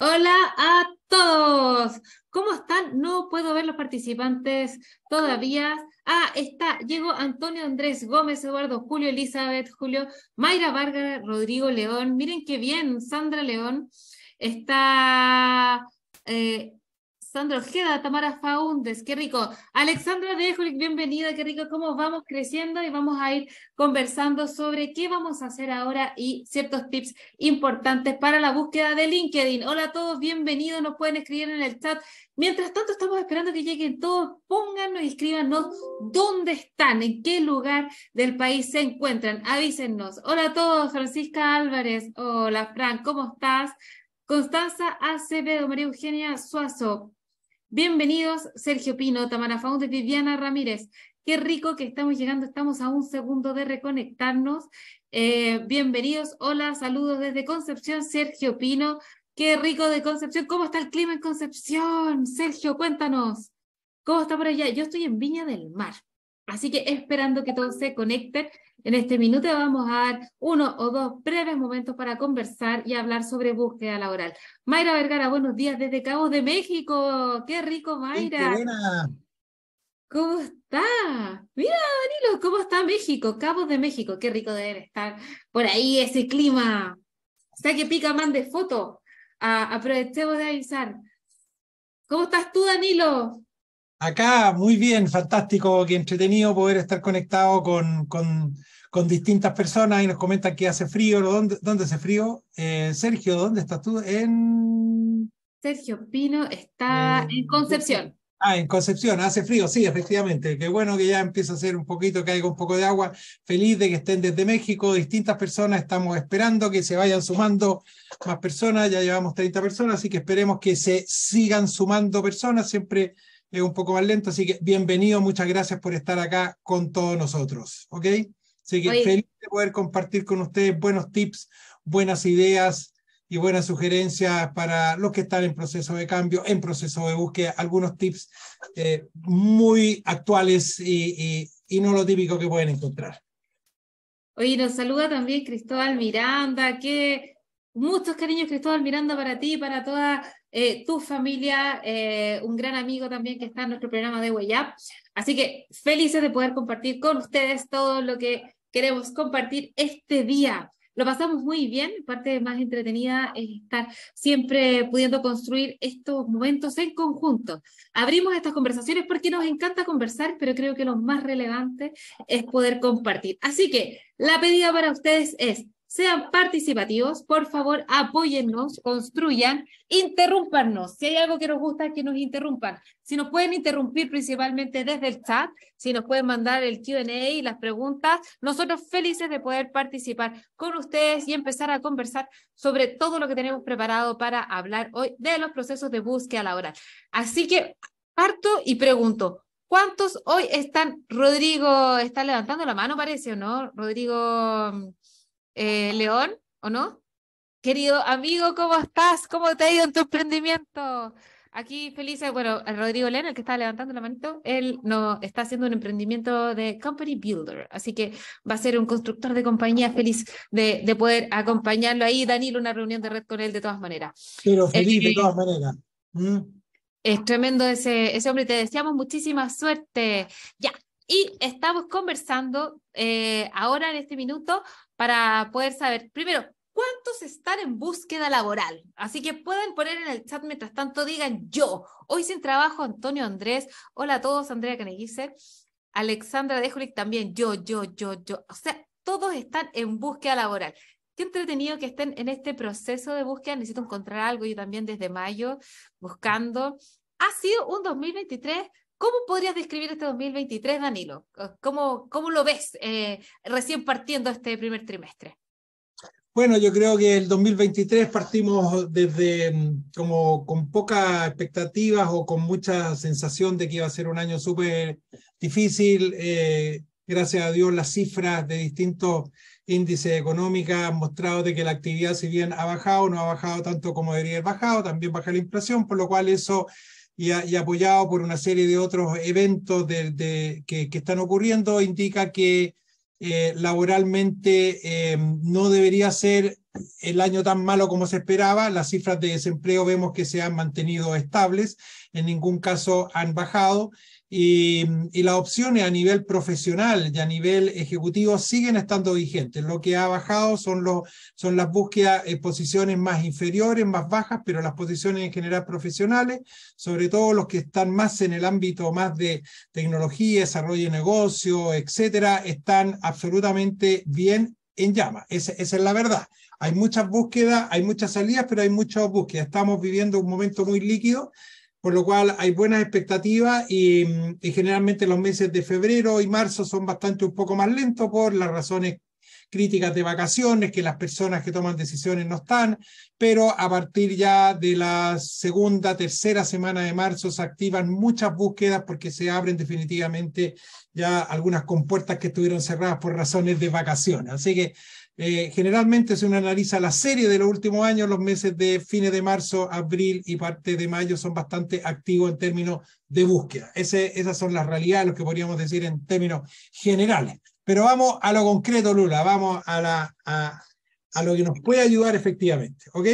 Hola a todos. ¿Cómo están? No puedo ver los participantes todavía. Ah, está. Llegó Antonio Andrés Gómez, Eduardo Julio, Elizabeth Julio, Mayra Vargas, Rodrigo León. Miren qué bien, Sandra León. Está eh, Sandra Ojeda, Tamara Faundes, qué rico. Alexandra Dejulik, bienvenida, qué rico. Cómo vamos creciendo y vamos a ir conversando sobre qué vamos a hacer ahora y ciertos tips importantes para la búsqueda de LinkedIn. Hola a todos, bienvenidos. Nos pueden escribir en el chat. Mientras tanto, estamos esperando que lleguen todos. Pónganos y escríbanos dónde están, en qué lugar del país se encuentran. Avísennos. Hola a todos, Francisca Álvarez. Hola, Fran, ¿cómo estás? Constanza Acevedo, María Eugenia Suazo, Bienvenidos, Sergio Pino, Tamara Faunte, Viviana Ramírez. Qué rico que estamos llegando, estamos a un segundo de reconectarnos. Eh, bienvenidos, hola, saludos desde Concepción, Sergio Pino. Qué rico de Concepción. ¿Cómo está el clima en Concepción? Sergio, cuéntanos. ¿Cómo está por allá? Yo estoy en Viña del Mar, así que esperando que todos se conecten. En este minuto vamos a dar uno o dos breves momentos para conversar y hablar sobre búsqueda laboral. Mayra Vergara, buenos días desde Cabo de México. Qué rico, Mayra. ¿Cómo está? Mira, Danilo, ¿cómo está México? Cabo de México. Qué rico debe estar por ahí ese clima. O sea que pica, mande foto. Ah, aprovechemos de avisar. ¿Cómo estás tú, Danilo? Acá, muy bien, fantástico, que entretenido poder estar conectado con, con, con distintas personas y nos comentan que hace frío, ¿dónde, hace frío? Eh, Sergio, ¿dónde estás tú? En... Sergio Pino está en Concepción. Ah, en Concepción, hace frío, sí, efectivamente. Qué bueno que ya empieza a hacer un poquito, que caiga un poco de agua. Feliz de que estén desde México, distintas personas. Estamos esperando que se vayan sumando más personas. Ya llevamos 30 personas, así que esperemos que se sigan sumando personas. Siempre es un poco más lento, así que bienvenido, muchas gracias por estar acá con todos nosotros, ¿ok? Así que feliz de poder compartir con ustedes buenos tips, buenas ideas y buenas sugerencias para los que están en proceso de cambio, en proceso de búsqueda, algunos tips eh, muy actuales y, no lo típico que pueden encontrar. Oye, nos saluda también Cristóbal Miranda, que muchos cariños Cristóbal Miranda para ti, para toda eh, tu familia, eh, un gran amigo también que está en nuestro programa de WayUp. Así que felices de poder compartir con ustedes todo lo que queremos compartir este día. Lo pasamos muy bien, parte más entretenida es estar siempre pudiendo construir estos momentos en conjunto. Abrimos estas conversaciones porque nos encanta conversar, pero creo que lo más relevante es poder compartir. Así que la pedida para ustedes es sean participativos, por favor, apóyennos, construyan, interrúmpanos. Si hay algo que nos gusta que nos interrumpan. Si nos pueden interrumpir principalmente desde el chat, si nos pueden mandar el QA y las preguntas, nosotros felices de poder participar con ustedes y empezar a conversar sobre todo lo que tenemos preparado para hablar hoy de los procesos de búsqueda laboral. Así que parto y pregunto, ¿cuántos hoy están, Rodrigo, está levantando la mano parece o no? Rodrigo... Eh, León, ¿o no? Querido amigo, ¿cómo estás? ¿Cómo te ha ido en tu emprendimiento? Aquí feliz, bueno, Rodrigo Len, el que está levantando la manito, él no está haciendo un emprendimiento de company builder, así que va a ser un constructor de compañía feliz de, poder acompañarlo ahí. Danilo, una reunión de red con él de todas maneras. Pero eh, feliz de todas maneras. Es tremendo ese, ese hombre, te deseamos muchísima suerte. Ya, y estamos conversando eh, ahora en este minuto para poder saber, primero, cuántos están en búsqueda laboral. Así que pueden poner en el chat mientras tanto digan yo, hoy sin trabajo, Antonio Andrés, hola a todos, Andrea Caneguise, Alexandra Dejulik también, yo, yo, yo, yo. O sea, todos están en búsqueda laboral. Qué entretenido que estén en este proceso de búsqueda. Necesito encontrar algo yo también desde mayo, buscando. Ha sido un 2023 ¿Cómo podrías describir este 2023, Danilo? ¿Cómo, cómo lo ves eh, recién partiendo este primer trimestre? Bueno, yo creo que el 2023 partimos desde mm, como con pocas expectativas o con mucha sensación de que iba a ser un año súper difícil. Eh, gracias a Dios, las cifras de distintos índices económicos han mostrado de que la actividad, si bien ha bajado, no ha bajado tanto como debería haber bajado, también baja la inflación, por lo cual eso y, apoyado por una serie de otros eventos que, están ocurriendo, indica que eh, laboralmente eh, no debería ser el año tan malo como se esperaba. Las cifras de desempleo vemos que se han mantenido estables, en ningún caso han bajado. Y, las opciones a nivel profesional y a nivel ejecutivo siguen estando vigentes. Lo que ha bajado son, los, son las búsquedas en posiciones más inferiores, más bajas, pero las posiciones en general profesionales, sobre todo los que están más en el ámbito más de tecnología, desarrollo de negocio, etcétera, están absolutamente bien en llama. esa, es la verdad. Hay muchas búsquedas, hay muchas salidas, pero hay muchas búsquedas. Estamos viviendo un momento muy líquido por lo cual hay buenas expectativas y, mm, y, generalmente los meses de febrero y marzo son bastante un poco más lentos por las razones críticas de vacaciones, que las personas que toman decisiones no están, pero a partir ya de la segunda, tercera semana de marzo se activan muchas búsquedas porque se abren definitivamente ya algunas compuertas que estuvieron cerradas por razones de vacaciones. Así que eh, generalmente se uno analiza la serie de los últimos años, los meses de fines de marzo, abril y parte de mayo son bastante activos en términos de búsqueda. esas son las realidades, lo que podríamos decir en términos generales. Pero vamos a lo concreto, Lula, vamos a, a lo que nos puede ayudar efectivamente, ¿ok?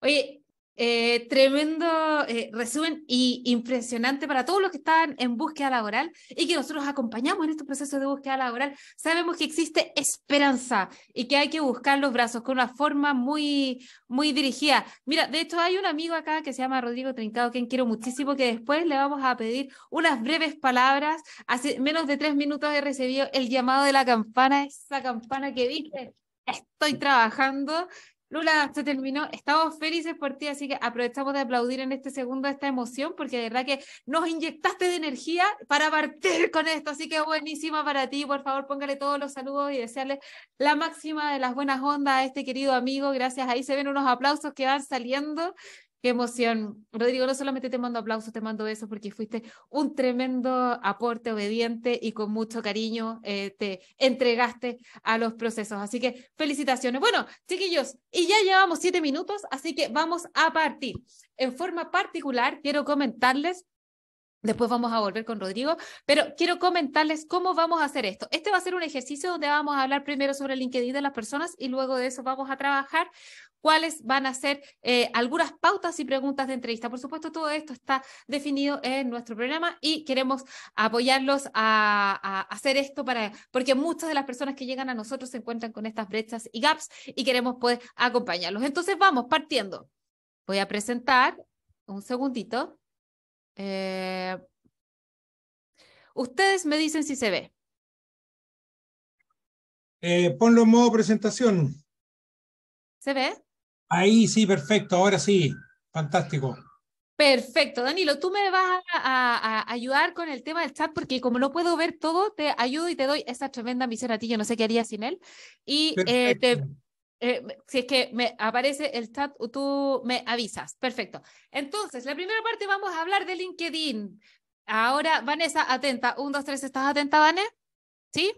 Oye, eh, tremendo eh, resumen y impresionante para todos los que están en búsqueda laboral y que nosotros acompañamos en estos procesos de búsqueda laboral. Sabemos que existe esperanza y que hay que buscar los brazos con una forma muy, muy dirigida. Mira, de hecho hay un amigo acá que se llama Rodrigo Trincado, quien quiero muchísimo, que después le vamos a pedir unas breves palabras. Hace menos de tres minutos he recibido el llamado de la campana, esa campana que dice estoy trabajando Lula, se terminó. Estamos felices por ti, así que aprovechamos de aplaudir en este segundo esta emoción, porque de verdad que nos inyectaste de energía para partir con esto. Así que buenísima para ti. Por favor, póngale todos los saludos y desearle la máxima de las buenas ondas a este querido amigo. Gracias. Ahí se ven unos aplausos que van saliendo. Qué emoción. Rodrigo, no solamente te mando aplausos, te mando eso porque fuiste un tremendo aporte obediente y con mucho cariño eh, te entregaste a los procesos. Así que felicitaciones. Bueno, chiquillos, y ya llevamos siete minutos, así que vamos a partir. En forma particular, quiero comentarles Después vamos a volver con Rodrigo, pero quiero comentarles cómo vamos a hacer esto. Este va a ser un ejercicio donde vamos a hablar primero sobre el LinkedIn de las personas y luego de eso vamos a trabajar cuáles van a ser eh, algunas pautas y preguntas de entrevista. Por supuesto, todo esto está definido en nuestro programa y queremos apoyarlos a, hacer esto para, porque muchas de las personas que llegan a nosotros se encuentran con estas brechas y gaps y queremos poder acompañarlos. Entonces, vamos, partiendo. Voy a presentar un segundito. Eh, ustedes me dicen si se ve. Eh, ponlo en modo presentación. ¿Se ve? Ahí sí, perfecto, ahora sí, fantástico. Perfecto, Danilo, tú me vas a, ayudar con el tema del chat porque como no puedo ver todo, te ayudo y te doy esa tremenda misión a ti, yo no sé qué haría sin él. Y eh, eh, si es que me aparece el chat, tú me avisas. Perfecto. Entonces, la primera parte vamos a hablar de LinkedIn. Ahora, Vanessa, atenta. Un, dos, tres, ¿estás atenta, Vanessa? ¿Sí?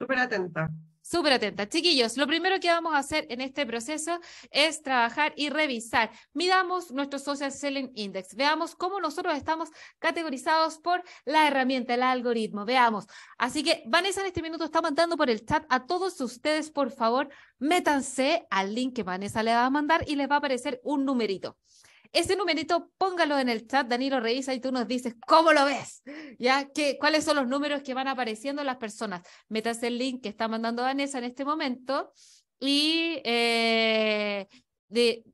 Súper atenta súper atentas. Chiquillos, lo primero que vamos a hacer en este proceso es trabajar y revisar. Miramos nuestro Social Selling Index. Veamos cómo nosotros estamos categorizados por la herramienta, el algoritmo. Veamos. Así que Vanessa en este minuto está mandando por el chat a todos ustedes, por favor, métanse al link que Vanessa le va a mandar y les va a aparecer un numerito. Ese numerito póngalo en el chat, Danilo revisa y tú nos dices cómo lo ves, ¿ya? ¿Qué, ¿Cuáles son los números que van apareciendo las personas? Metas el link que está mandando Vanessa en este momento y eh,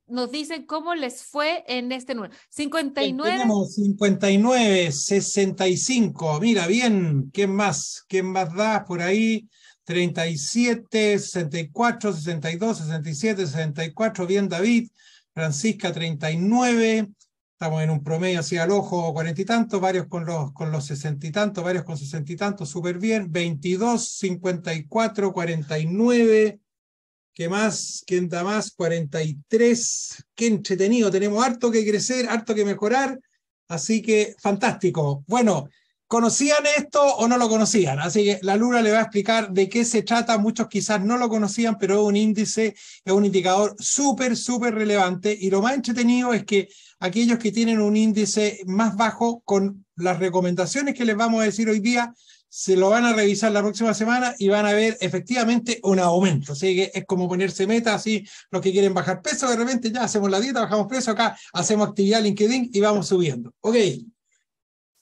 nos dicen cómo les fue en este número. 59. Tenemos 59, 65. Mira, bien, ¿quién más? ¿Quién más da por ahí? 37, 64, 62, 67, 64. Bien, David. Francisca 39, estamos en un promedio así al ojo cuarenta y tantos, varios con los, con los sesenta y tantos, varios con sesenta y tantos, súper bien, 22, 54, 49, ¿qué más? ¿Quién da más? 43, qué entretenido, tenemos harto que crecer, harto que mejorar, así que fantástico. Bueno, ¿Conocían esto o no lo conocían? Así que la luna le va a explicar de qué se trata. Muchos quizás no lo conocían, pero es un índice, es un indicador súper, súper relevante. Y lo más entretenido es que aquellos que tienen un índice más bajo, con las recomendaciones que les vamos a decir hoy día, se lo van a revisar la próxima semana y van a ver efectivamente un aumento. Así que es como ponerse meta, así los que quieren bajar peso, de repente ya hacemos la dieta, bajamos peso, acá hacemos actividad LinkedIn y vamos subiendo. Ok.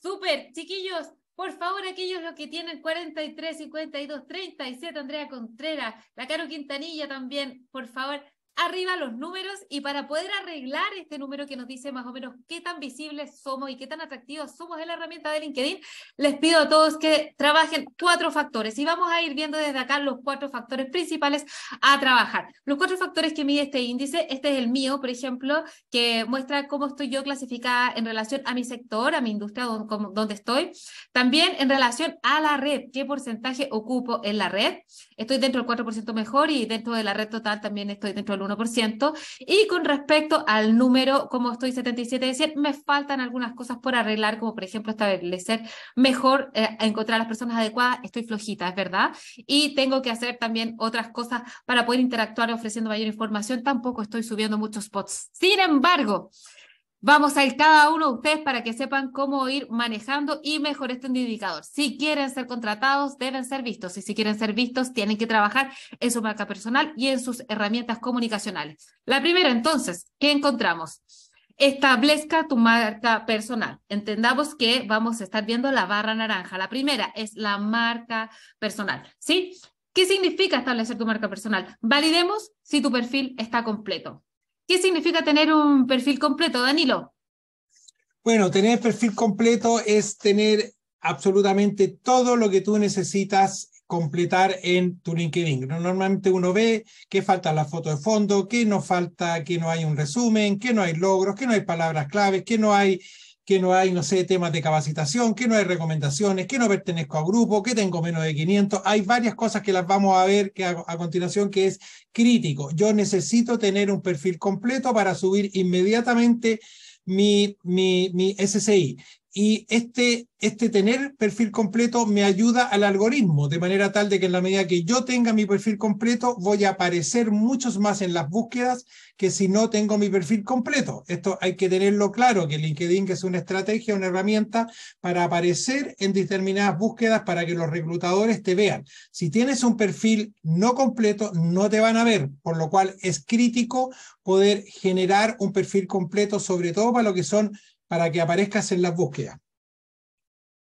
Súper, chiquillos. Por favor, aquellos los que tienen 43, 52, 37, Andrea Contreras, la Caro Quintanilla también, por favor, arriba los números y para poder arreglar este número que nos dice más o menos qué tan visibles somos y qué tan atractivos somos en la herramienta de LinkedIn, les pido a todos que trabajen cuatro factores y vamos a ir viendo desde acá los cuatro factores principales a trabajar. Los cuatro factores que mide este índice, este es el mío, por ejemplo, que muestra cómo estoy yo clasificada en relación a mi sector, a mi industria donde, estoy, también en relación a la red, qué porcentaje ocupo en la red, estoy dentro del 4% mejor y dentro de la red total también estoy dentro del 1%. Y con respecto al número, como estoy 77 de me faltan algunas cosas por arreglar, como por ejemplo establecer mejor, eh, encontrar a las personas adecuadas. Estoy flojita, es verdad. Y tengo que hacer también otras cosas para poder interactuar ofreciendo mayor información. Tampoco estoy subiendo muchos spots. Sin embargo, Vamos a ir cada uno de ustedes para que sepan cómo ir manejando y mejor este indicador. Si quieren ser contratados, deben ser vistos. Y si quieren ser vistos, tienen que trabajar en su marca personal y en sus herramientas comunicacionales. La primera, entonces, ¿qué encontramos? Establezca tu marca personal. Entendamos que vamos a estar viendo la barra naranja. La primera es la marca personal, ¿sí? ¿Qué significa establecer tu marca personal? Validemos si tu perfil está completo. ¿Qué significa tener un perfil completo, Danilo? Bueno, tener perfil completo es tener absolutamente todo lo que tú necesitas completar en tu LinkedIn. Normalmente uno ve que falta la foto de fondo, que no falta, que no hay un resumen, que no hay logros, que no hay palabras claves, que no hay que no hay, no sé, temas de capacitación, que no hay recomendaciones, que no pertenezco a grupo, que tengo menos de 500. Hay varias cosas que las vamos a ver que a, continuación que es crítico. Yo necesito tener un perfil completo para subir inmediatamente mi, mi, mi SSI y este, este tener perfil completo me ayuda al algoritmo, de manera tal de que en la medida que yo tenga mi perfil completo, voy a aparecer muchos más en las búsquedas que si no tengo mi perfil completo. Esto hay que tenerlo claro, que LinkedIn es una estrategia, una herramienta para aparecer en determinadas búsquedas para que los reclutadores te vean. Si tienes un perfil no completo, no te van a ver, por lo cual es crítico poder generar un perfil completo, sobre todo para lo que son para que aparezcas en las búsquedas.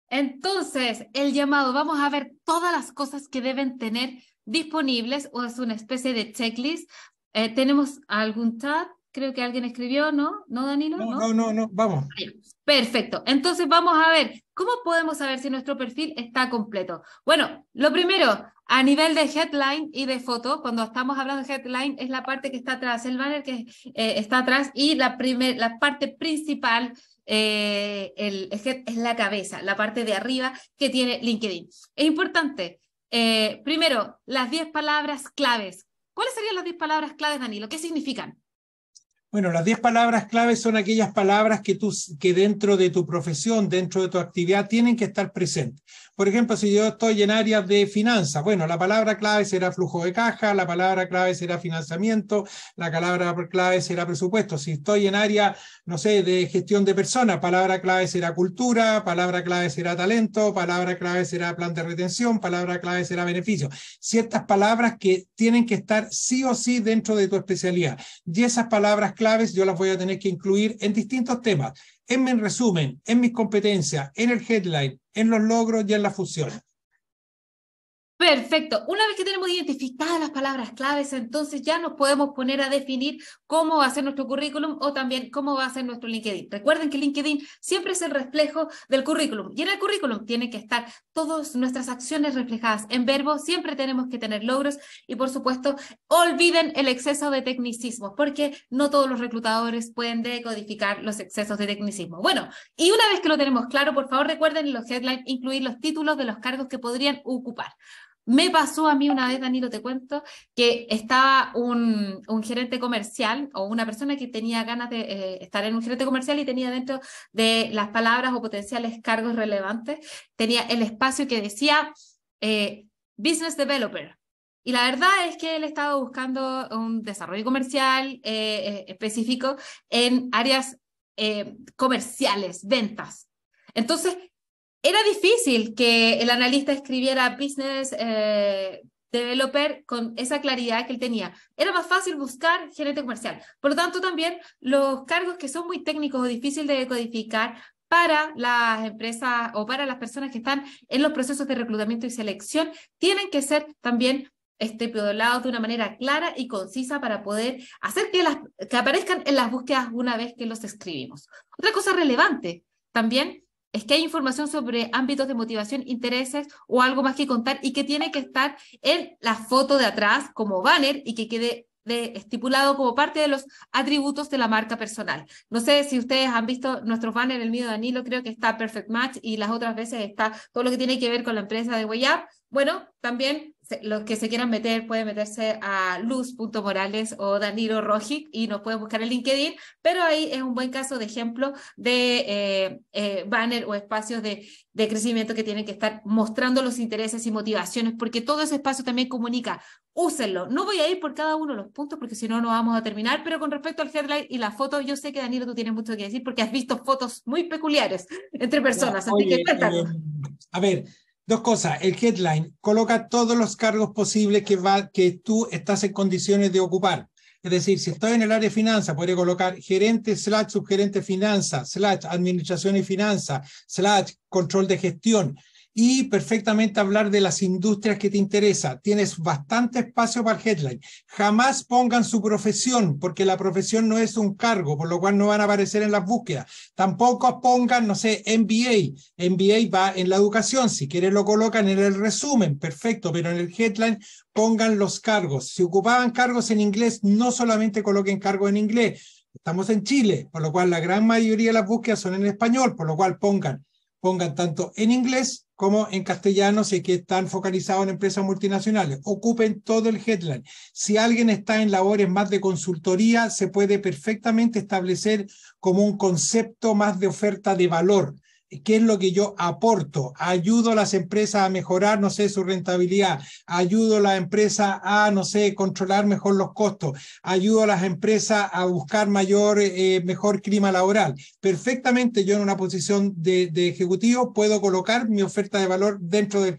Entonces, el llamado, vamos a ver todas las cosas que deben tener disponibles o es una especie de checklist. Eh, ¿Tenemos algún chat? Creo que alguien escribió, ¿no? ¿No, Danilo? No, no, no, no, vamos. Ah, Perfecto. Entonces vamos a ver, ¿cómo podemos saber si nuestro perfil está completo? Bueno, lo primero, a nivel de headline y de foto, cuando estamos hablando de headline, es la parte que está atrás, el banner que eh, está atrás y la, la parte principal eh, el es la cabeza, la parte de arriba que tiene LinkedIn. Es importante, eh, primero, las 10 palabras claves. ¿Cuáles serían las 10 palabras claves, Danilo? ¿Qué significan? Bueno, las 10 palabras claves son aquellas palabras que, que dentro de tu profesión, dentro de tu actividad, tienen que estar presentes por ejemplo, si yo estoy en área de finanzas, bueno, la palabra clave será flujo de caja, la palabra clave será financiamiento, la palabra clave será presupuesto. Si estoy en área, no sé, de gestión de personas, palabra clave será cultura, palabra clave será talento, palabra clave será plan de retención, palabra clave será beneficio. Ciertas palabras que tienen que estar sí o sí dentro de tu especialidad. Y esas palabras claves yo las voy a tener que incluir en distintos temas en mi resumen, en mis competencias, en el headline, en los logros y en las fusión. Perfecto. Una vez que tenemos identificadas las palabras claves, entonces ya nos podemos poner a definir cómo va a ser nuestro currículum o también cómo va a ser nuestro LinkedIn. Recuerden que LinkedIn siempre es el reflejo del currículum y en el currículum tienen que estar todas nuestras acciones reflejadas en verbo. Siempre tenemos que tener logros y, por supuesto, olviden el exceso de tecnicismo, porque no todos los reclutadores pueden decodificar los excesos de tecnicismo. Bueno, y una vez que lo tenemos claro, por favor recuerden en los headlines incluir los títulos de los cargos que podrían ocupar. Me pasó a mí una vez, Danilo, te cuento, que estaba un, gerente comercial o una persona que tenía ganas de eh, estar en un gerente comercial y tenía dentro de las palabras o potenciales cargos relevantes, tenía el espacio que decía eh, Business Developer. Y la verdad es que él estaba buscando un desarrollo comercial eh, específico en áreas comerciales, ventas. Entonces, era difícil que el analista escribiera business eh, developer con esa claridad que él tenía. Era más fácil buscar gerente comercial. Por lo tanto, también los cargos que son muy técnicos o difíciles de codificar para las empresas o para las personas que están en los procesos de reclutamiento y selección tienen que ser también estipulados de una manera clara y concisa para poder hacer que, las, que aparezcan en las búsquedas una vez que los escribimos. Otra cosa relevante también es que hay información sobre ámbitos de motivación, intereses o algo más que contar y que tiene que estar en la foto de atrás como banner y que quede estipulado como parte de los atributos de la marca personal. No sé si ustedes han visto nuestro banner el mío de Danilo creo que está Perfect Match y las otras veces está todo lo que tiene que ver con la empresa de WayUp. Bueno, también los que se quieran meter pueden meterse a luz.morales o Danilo Rojic y nos pueden buscar en LinkedIn, pero ahí es un buen caso de ejemplo de eh, eh, banner o espacios de, de crecimiento que tienen que estar mostrando los intereses y motivaciones, porque todo ese espacio también comunica. Úsenlo. No voy a ir por cada uno de los puntos porque si no, no vamos a terminar, pero con respecto al headline y las fotos, yo sé que Danilo, tú tienes mucho que decir porque has visto fotos muy peculiares entre personas, eh, a ver, Dos cosas, el headline coloca todos los cargos posibles que, va, tú estás en condiciones de ocupar. Es decir, si estoy en el área de finanzas, podría colocar gerente slash subgerente finanzas, slash administración y finanzas, slash control de gestión y perfectamente hablar de las industrias que te interesa. Tienes bastante espacio para el headline. Jamás pongan su profesión, porque la profesión no es un cargo, por lo cual no van a aparecer en las búsquedas. Tampoco pongan, no sé, MBA. MBA va en la educación. Si quieres lo colocan en el resumen, perfecto, pero en el headline pongan los cargos. Si ocupaban cargos en inglés, no solamente coloquen cargos en inglés. Estamos en Chile, por lo cual la gran mayoría de las búsquedas son en español, por lo cual pongan pongan tanto en inglés como en castellano, si que están focalizados en empresas multinacionales. Ocupen todo el headline. Si alguien está en labores más de consultoría, se puede perfectamente establecer como un concepto más de oferta de valor qué es lo que yo aporto. Ayudo a las empresas a mejorar, no sé, su rentabilidad. Ayudo a las empresas a, no sé, controlar mejor los costos. Ayudo a las empresas a buscar mayor, eh, mejor clima laboral. Perfectamente yo en una posición de, ejecutivo puedo colocar mi oferta de valor dentro del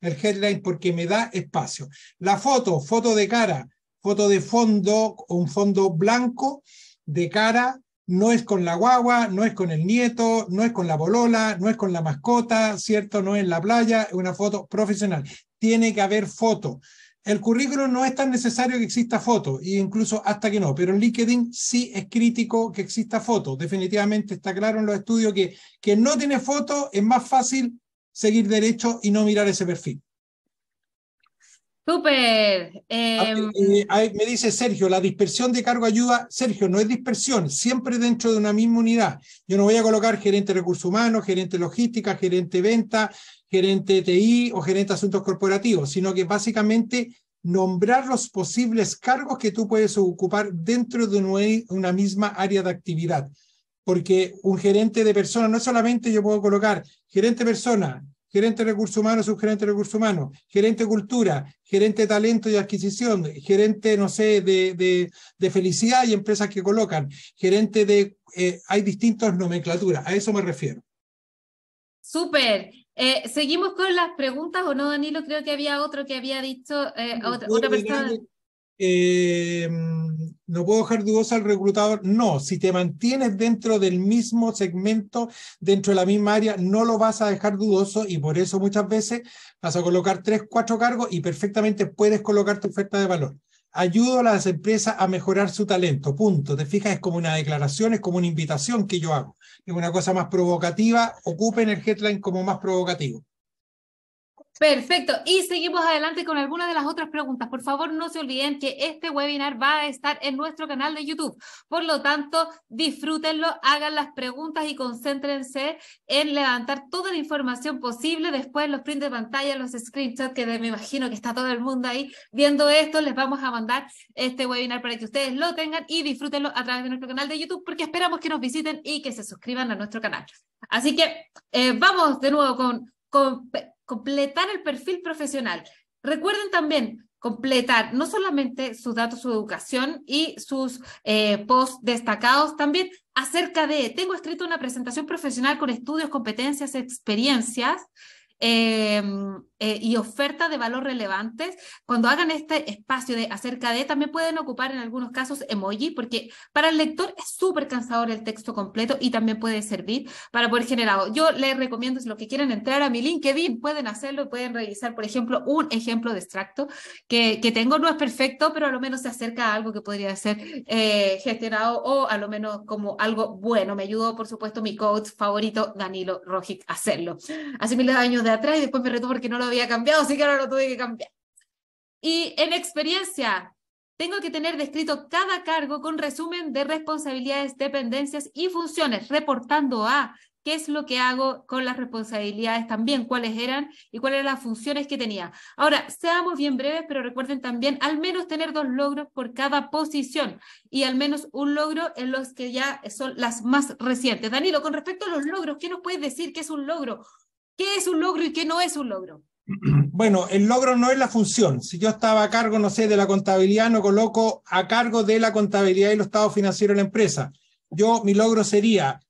headline porque me da espacio. La foto, foto de cara, foto de fondo, un fondo blanco de cara no es con la guagua, no es con el nieto, no es con la bolola, no es con la mascota, ¿cierto? No es en la playa, es una foto profesional. Tiene que haber foto. El currículum no es tan necesario que exista foto, e incluso hasta que no, pero en LinkedIn sí es crítico que exista foto. Definitivamente está claro en los estudios que que no tiene foto es más fácil seguir derecho y no mirar ese perfil. Ah, em, me dice Sergio, la dispersión de cargo ayuda. Sergio, no es dispersión, siempre dentro de una misma unidad. Yo no voy a colocar gerente de recursos humanos, gerente logística, gerente venta, gerente TI o gerente asuntos corporativos, sino que básicamente nombrar los posibles cargos que tú puedes ocupar dentro de una misma área de actividad. Porque un gerente de persona, no solamente yo puedo colocar gerente persona, gerente de recursos humanos, subgerente de recursos humanos, gerente de cultura, gerente de talento y adquisición, gerente, no sé, de, felicidad y empresas que colocan, gerente de... Eh, hay distintas nomenclaturas, a eso me refiero. Súper. Eh, Seguimos con las preguntas, ¿o no, Danilo? Creo que había otro que había dicho, eh, otra, persona no eh, puedo dejar dudoso al reclutador. No, si te mantienes dentro del mismo segmento, dentro de la misma área, no lo vas a dejar dudoso y por eso muchas veces vas a colocar tres, cuatro cargos y perfectamente puedes colocar tu oferta de valor. Ayudo a las empresas a mejorar su talento, punto. Te fijas, es como una declaración, es como una invitación que yo hago. Es una cosa más provocativa, ocupen el headline como más provocativo. Perfecto. Y seguimos adelante con algunas de las otras preguntas. Por favor, no se olviden que este webinar va a estar en nuestro canal de YouTube. Por lo tanto, disfrútenlo, hagan las preguntas y concéntrense en levantar toda la información posible. Después, los prints de pantalla, los screenshots, que me imagino que está todo el mundo ahí viendo esto, les vamos a mandar este webinar para que ustedes lo tengan y disfrútenlo a través de nuestro canal de YouTube, porque esperamos que nos visiten y que se suscriban a nuestro canal. Así que eh, vamos de nuevo con completar el perfil profesional. Recuerden también completar no solamente sus datos, su educación y sus post eh, posts destacados, también acerca de, tengo escrito una presentación profesional con estudios, competencias, experiencias. Em, eh, y ofertas de valor relevantes. Cuando hagan este espacio de acerca de, también pueden ocupar en algunos casos emoji, porque para el lector es súper cansador el texto completo y también puede servir para poder generar. Yo les recomiendo, si lo que quieren entrar a mi LinkedIn, pueden hacerlo pueden revisar, por ejemplo, un ejemplo de extracto que, que tengo. No es perfecto, pero a lo menos se acerca a algo que podría ser eh, gestionado o a lo menos como algo bueno. Me ayudó, por supuesto, mi coach favorito, Danilo Rojic, a hacerlo. Hace miles de años de atrás y después me reto porque no lo había cambiado, así que ahora lo tuve que cambiar. Y en experiencia, tengo que tener descrito cada cargo con resumen de responsabilidades, dependencias y funciones, reportando a qué es lo que hago con las responsabilidades también, cuáles eran y cuáles eran las funciones que tenía. Ahora, seamos bien breves, pero recuerden también al menos tener dos logros por cada posición y al menos un logro en los que ya son las más recientes. Danilo, con respecto a los logros, ¿qué nos puedes decir qué es un logro? ¿Qué es un logro y qué no es un logro? Bueno, el logro no es la función. Si yo estaba a cargo, no sé, de la contabilidad, no coloco a cargo de la contabilidad y los estados financieros de la empresa. Yo, mi logro sería,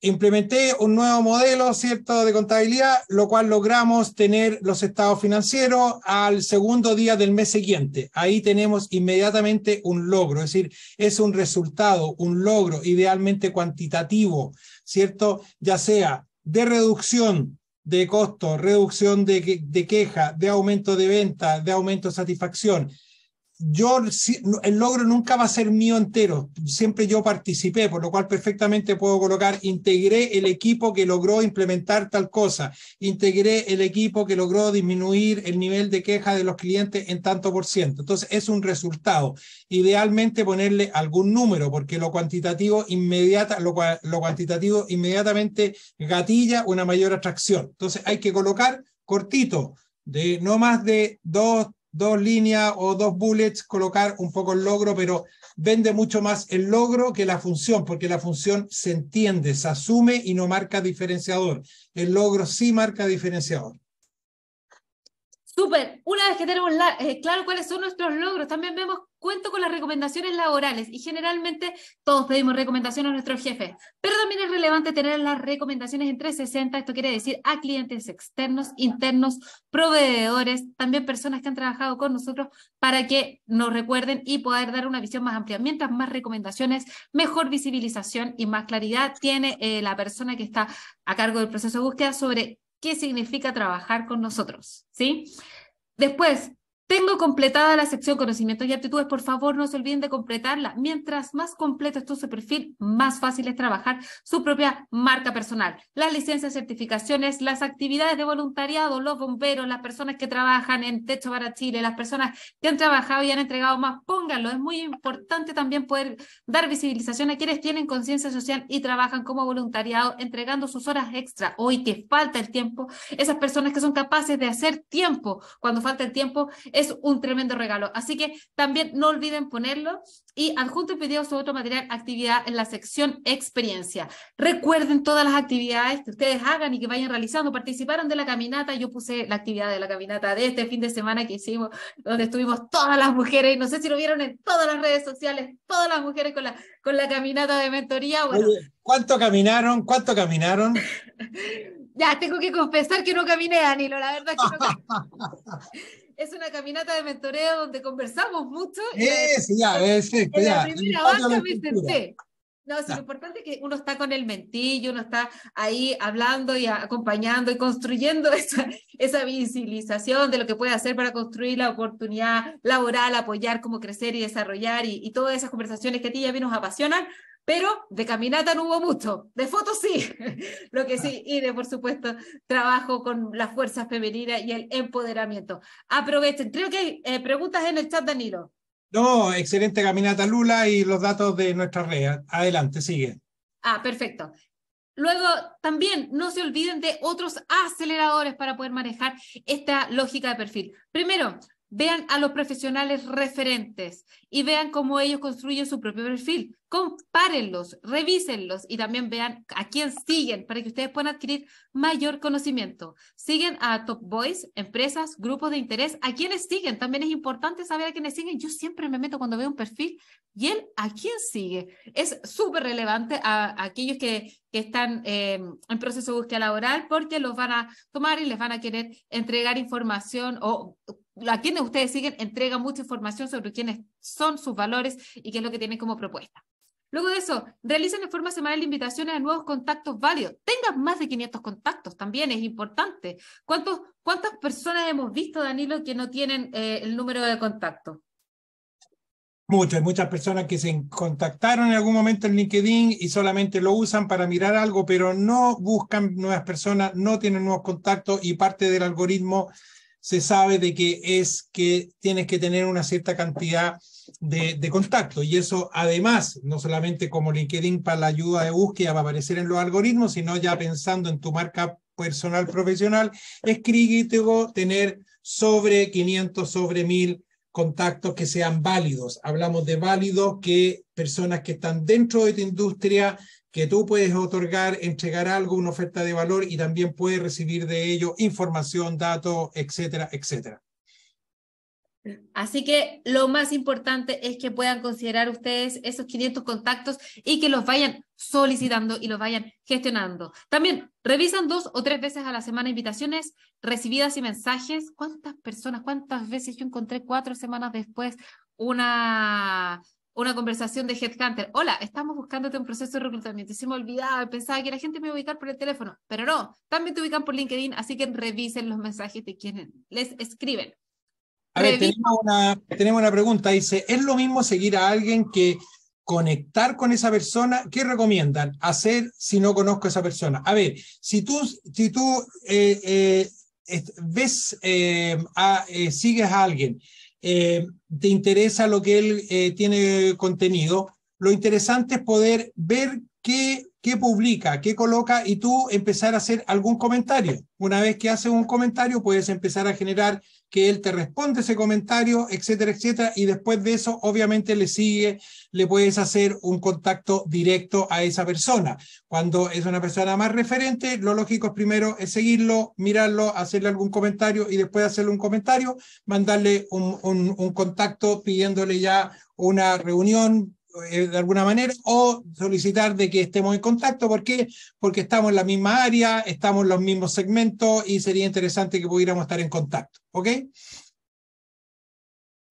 implementé un nuevo modelo, ¿cierto?, de contabilidad, lo cual logramos tener los estados financieros al segundo día del mes siguiente. Ahí tenemos inmediatamente un logro, es decir, es un resultado, un logro idealmente cuantitativo, ¿cierto?, ya sea de reducción de costo, reducción de, queja, de aumento de venta, de aumento de satisfacción, yo el logro nunca va a ser mío entero, siempre yo participé, por lo cual perfectamente puedo colocar, integré el equipo que logró implementar tal cosa, integré el equipo que logró disminuir el nivel de queja de los clientes en tanto por ciento. Entonces es un resultado. Idealmente ponerle algún número, porque lo cuantitativo, inmediata, lo, cuantitativo inmediatamente gatilla una mayor atracción. Entonces hay que colocar cortito, de no más de dos, dos líneas o dos bullets, colocar un poco el logro, pero vende mucho más el logro que la función, porque la función se entiende, se asume y no marca diferenciador. El logro sí marca diferenciador. Súper. Una vez que tenemos eh, claro cuáles son nuestros logros, también vemos cuento con las recomendaciones laborales y generalmente todos pedimos recomendaciones a nuestros jefes, pero también es relevante tener las recomendaciones entre 60, esto quiere decir a clientes externos, internos, proveedores, también personas que han trabajado con nosotros para que nos recuerden y poder dar una visión más amplia. Mientras más recomendaciones, mejor visibilización y más claridad tiene eh, la persona que está a cargo del proceso de búsqueda sobre qué significa trabajar con nosotros, ¿sí? Después, tengo completada la sección conocimientos y aptitudes. Por favor, no se olviden de completarla. Mientras más completo es su perfil, más fácil es trabajar su propia marca personal. Las licencias, certificaciones, las actividades de voluntariado, los bomberos, las personas que trabajan en Techo para Chile, las personas que han trabajado y han entregado más, pónganlo. Es muy importante también poder dar visibilización a quienes tienen conciencia social y trabajan como voluntariado, entregando sus horas extra. Hoy que falta el tiempo, esas personas que son capaces de hacer tiempo, cuando falta el tiempo, es un tremendo regalo. Así que también no olviden ponerlo y adjunto el video sobre otro material actividad en la sección experiencia. Recuerden todas las actividades que ustedes hagan y que vayan realizando. Participaron de la caminata, yo puse la actividad de la caminata de este fin de semana que hicimos, donde estuvimos todas las mujeres, y no sé si lo vieron en todas las redes sociales, todas las mujeres con la, con la caminata de mentoría. Bueno, ¿Cuánto caminaron? ¿Cuánto caminaron? Ya, tengo que confesar que no caminé, Danilo, la verdad es que no caminé. es una caminata de mentoreo donde conversamos mucho. Es, eh, sí, ya, es, ya, la primera me senté. No, lo importante es que uno está con el mentillo, uno está ahí hablando y acompañando y construyendo esa, esa visibilización de lo que puede hacer para construir la oportunidad laboral, apoyar cómo crecer y desarrollar y, y todas esas conversaciones que a ti y a mí nos apasionan, pero de caminata no hubo mucho, de fotos sí, lo que sí, ah. y de por supuesto trabajo con las fuerzas femeninas y el empoderamiento. Aprovechen, creo que hay eh, preguntas en el chat, Danilo. No, excelente caminata Lula y los datos de nuestra red. Adelante, sigue. Ah, perfecto. Luego, también no se olviden de otros aceleradores para poder manejar esta lógica de perfil. Primero, Vean a los profesionales referentes y vean cómo ellos construyen su propio perfil. Compárenlos, revísenlos y también vean a quién siguen para que ustedes puedan adquirir mayor conocimiento. Siguen a Top Boys, empresas, grupos de interés, a quiénes siguen. También es importante saber a quiénes siguen. Yo siempre me meto cuando veo un perfil y él a quién sigue. Es súper relevante a, aquellos que, están em, en proceso de búsqueda laboral porque los van a tomar y les van a querer entregar información o a quienes ustedes siguen entrega mucha información sobre quiénes son sus valores y qué es lo que tienen como propuesta. Luego de eso, realicen en forma semanal invitaciones a nuevos contactos válidos. Tengan más de 500 contactos, también es importante. ¿Cuántos, ¿Cuántas personas hemos visto, Danilo, que no tienen eh, el número de contacto? Muchas, muchas personas que se contactaron en algún momento en LinkedIn y solamente lo usan para mirar algo, pero no buscan nuevas personas, no tienen nuevos contactos y parte del algoritmo se sabe de que es que tienes que tener una cierta cantidad de, de contactos. Y eso además, no solamente como LinkedIn para la ayuda de búsqueda a aparecer en los algoritmos, sino ya pensando en tu marca personal profesional, es crítico tener sobre 500, sobre 1000 contactos que sean válidos. Hablamos de válidos que personas que están dentro de tu industria, que tú puedes otorgar, entregar algo, una oferta de valor y también puedes recibir de ello información, datos, etcétera, etcétera. Así que lo más importante es que puedan considerar ustedes esos 500 contactos y que los vayan solicitando y los vayan gestionando. También revisan dos o tres veces a la semana invitaciones recibidas y mensajes. ¿Cuántas personas, cuántas veces yo encontré cuatro semanas después una una conversación de Headhunter. Hola, estamos buscándote un proceso de reclutamiento. Se me olvidaba, pensaba que la gente me iba a ubicar por el teléfono, pero no, también te ubican por LinkedIn, así que revisen los mensajes de quienes les escriben. A ver, tenemos una, tenemos una pregunta. Dice, ¿es lo mismo seguir a alguien que conectar con esa persona? ¿Qué recomiendan hacer si no conozco a esa persona? A ver, si tú, si tú eh, eh, ves, eh, sigues a alguien eh, te interesa lo que él eh, tiene contenido, lo interesante es poder ver qué, qué publica, qué coloca y tú empezar a hacer algún comentario. Una vez que haces un comentario, puedes empezar a generar que él te responde ese comentario, etcétera, etcétera. Y después de eso, obviamente, le sigue, le puedes hacer un contacto directo a esa persona. Cuando es una persona más referente, lo lógico es primero es seguirlo, mirarlo, hacerle algún comentario y después hacerle un comentario, mandarle un contacto pidiéndole ya una reunión eh, de alguna manera, o solicitar de que estemos en contacto. ¿Por qué? Porque estamos en la misma área, estamos en los mismos segmentos y sería interesante que pudiéramos estar en contacto. ¿Ok?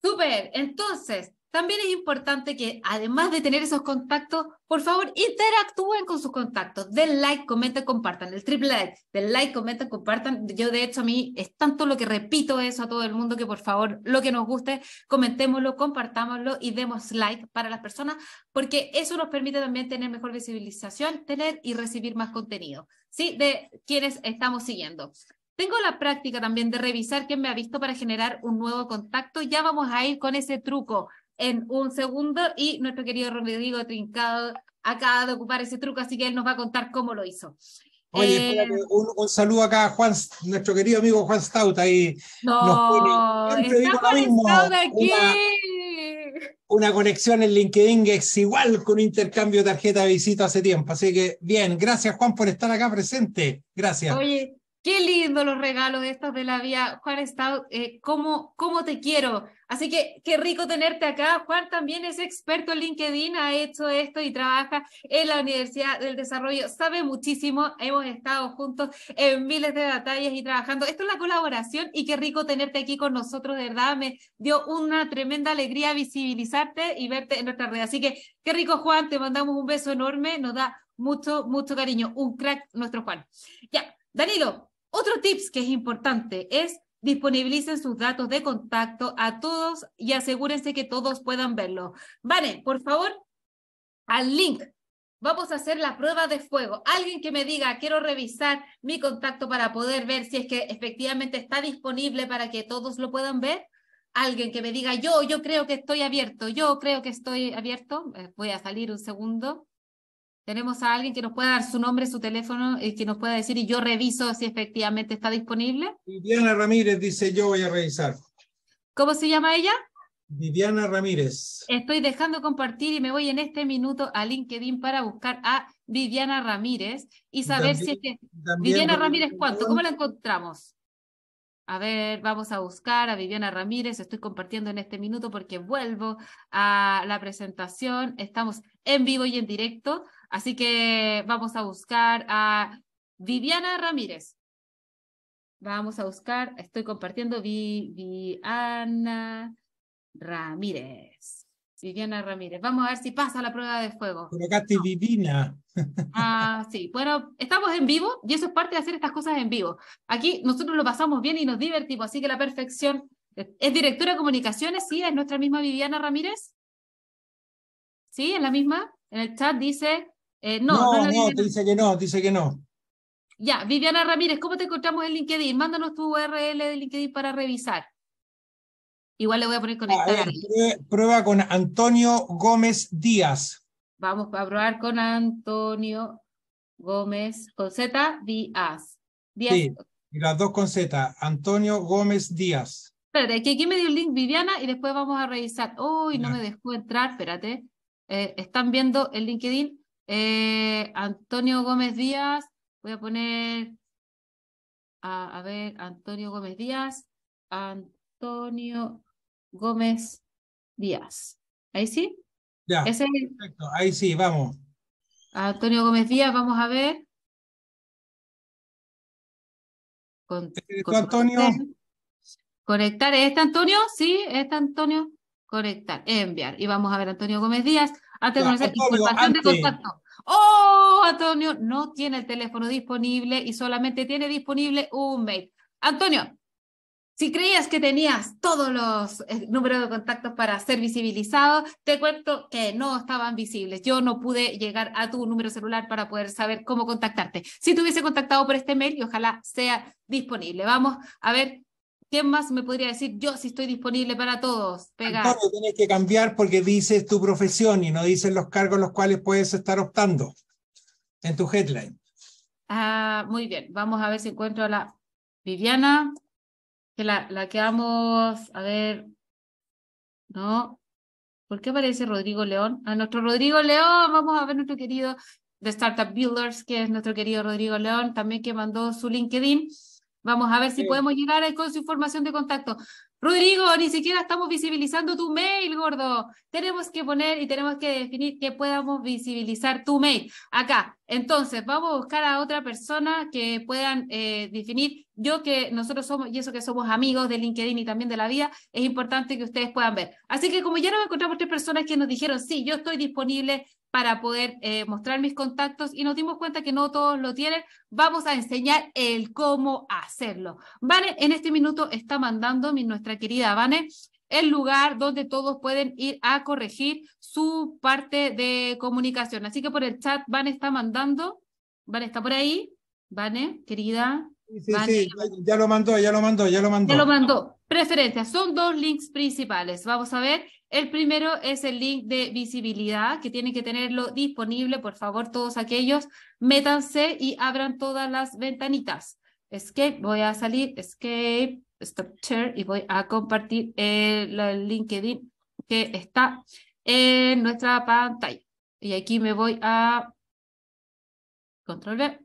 Súper. Entonces, también es importante que, además de tener esos contactos, por favor, interactúen con sus contactos. Den like, comenten, compartan. El triple like. Den like, comenten, compartan. Yo, de hecho, a mí es tanto lo que repito eso a todo el mundo que, por favor, lo que nos guste, comentémoslo, compartámoslo y demos like para las personas, porque eso nos permite también tener mejor visibilización, tener y recibir más contenido, ¿sí? De quienes estamos siguiendo. Tengo la práctica también de revisar quién me ha visto para generar un nuevo contacto. Ya vamos a ir con ese truco en un segundo y nuestro querido Rodrigo Trincado acaba de ocupar ese truco, así que él nos va a contar cómo lo hizo. Oye, eh, un, un, saludo acá a Juan, nuestro querido amigo Juan Stout ahí. No, siempre Aquí. Una, conexión en LinkedIn es igual con intercambio de tarjeta de visita hace tiempo. Así que bien, gracias Juan por estar acá presente. Gracias. Qué lindo los regalos estos de la vía Juan Estado, eh, cómo, cómo te quiero. Así que qué rico tenerte acá. Juan también es experto en LinkedIn, ha hecho esto y trabaja en la Universidad del Desarrollo. Sabe muchísimo, hemos estado juntos en miles de batallas y trabajando. Esto es la colaboración y qué rico tenerte aquí con nosotros, de verdad. Me dio una tremenda alegría visibilizarte y verte en nuestra red. Así que qué rico, Juan, te mandamos un beso enorme, nos da mucho, mucho cariño. Un crack nuestro Juan. Ya, Danilo. Otro tips que es importante es disponibilicen sus datos de contacto a todos y asegúrense que todos puedan verlo. Vale, por favor, al link. Vamos a hacer la prueba de fuego. Alguien que me diga, quiero revisar mi contacto para poder ver si es que efectivamente está disponible para que todos lo puedan ver. Alguien que me diga, yo, yo creo que estoy abierto, yo creo que estoy abierto. Eh, voy a salir un segundo tenemos a alguien que nos pueda dar su nombre, su teléfono, y eh, que nos pueda decir y yo reviso si efectivamente está disponible. Viviana Ramírez dice, yo voy a revisar. ¿Cómo se llama ella? Viviana Ramírez. Estoy dejando compartir y me voy en este minuto a LinkedIn para buscar a Viviana Ramírez y saber si es que... Viviana Ramírez, ¿cuánto? ¿Cómo la encontramos? A ver, vamos a buscar a Viviana Ramírez. Estoy compartiendo en este minuto porque vuelvo a la presentación. Estamos en vivo y en directo, así que vamos a buscar a Viviana Ramírez. Vamos a buscar, estoy compartiendo Viviana Ramírez. Viviana Ramírez. Vamos a ver si pasa la prueba de fuego. Por acá divina. Ah, sí. Bueno, estamos en vivo y eso es parte de hacer estas cosas en vivo. Aquí nosotros lo pasamos bien y nos divertimos, así que la perfección. ¿Es directora de comunicaciones? Sí, es nuestra misma Viviana Ramírez. ¿Sí? ¿Es la misma? En el chat dice. Eh, no, no, no, te dice que no, dice que no. Ya, Viviana Ramírez, ¿cómo te encontramos en LinkedIn? Mándanos tu URL de LinkedIn para revisar. Igual le voy a poner conectar. Ah, eh, prueba, con Antonio Gómez Díaz. Vamos a probar con Antonio Gómez, con Z, Díaz. Bien. Sí, las dos con Z, Antonio Gómez Díaz. Espérate, que aquí me dio el link Viviana y después vamos a revisar. Uy, no me dejó entrar, espérate. Eh, Están viendo el LinkedIn. Eh, Antonio Gómez Díaz, voy a poner, a ver, Antonio Gómez Díaz. Antonio Gómez Díaz. ¿Ahí sí? Ya, perfecto, ahí sí, vamos. Antonio Gómez Díaz, vamos a ver. Con, Antonio. Conectar, este Antonio? Sí, ¿está Antonio? Conectar, enviar. Y vamos a ver Antonio Gómez Díaz. Antes de contacto. Oh, Antonio no tiene el teléfono disponible y solamente tiene disponible un mail. Antonio, si creías que tenías todos los eh, números de contactos para ser visibilizado, te cuento que no estaban visibles. Yo no pude llegar a tu número celular para poder saber cómo contactarte. Si te hubiese contactado por este mail, y ojalá sea disponible. Vamos a ver ¿Quién más me podría decir yo si estoy disponible para todos? Pegar. Claro, tienes que cambiar porque dices tu profesión y no dices los cargos los cuales puedes estar optando en tu headline. Ah, muy bien, vamos a ver si encuentro a la Viviana que la, la vamos a ver, ¿no? ¿Por qué aparece Rodrigo León? A ah, nuestro Rodrigo León, vamos a ver nuestro querido de Startup Builders, que es nuestro querido Rodrigo León, también que mandó su LinkedIn. Vamos a ver si podemos llegar con su información de contacto. Rodrigo, ni siquiera estamos visibilizando tu mail, gordo. Tenemos que poner y tenemos que definir que podamos visibilizar tu mail. Acá, entonces, vamos a buscar a otra persona que puedan eh, definir. Yo que nosotros somos, y eso que somos amigos de LinkedIn y también de la vida, es importante que ustedes puedan ver. Así que como ya nos encontramos tres personas que nos dijeron, sí, yo estoy disponible, para poder eh, mostrar mis contactos y nos dimos cuenta que no todos lo tienen. Vamos a enseñar el cómo hacerlo. vale en este minuto está mandando mi, nuestra querida Vane el lugar donde todos pueden ir a corregir su parte de comunicación. Así que por el chat, Vane está mandando. Vane, ¿está por ahí? Vane, querida. Sí, sí, ya lo mandó, ya lo mandó, ya lo mandó. Ya lo mandó. Preferencias, son dos links principales. Vamos a ver el primero es el link de visibilidad, que tienen que tenerlo disponible. Por favor, todos aquellos, métanse y abran todas las ventanitas. Escape, voy a salir, escape, stop share y voy a compartir el, link LinkedIn que está en nuestra pantalla. Y aquí me voy a control B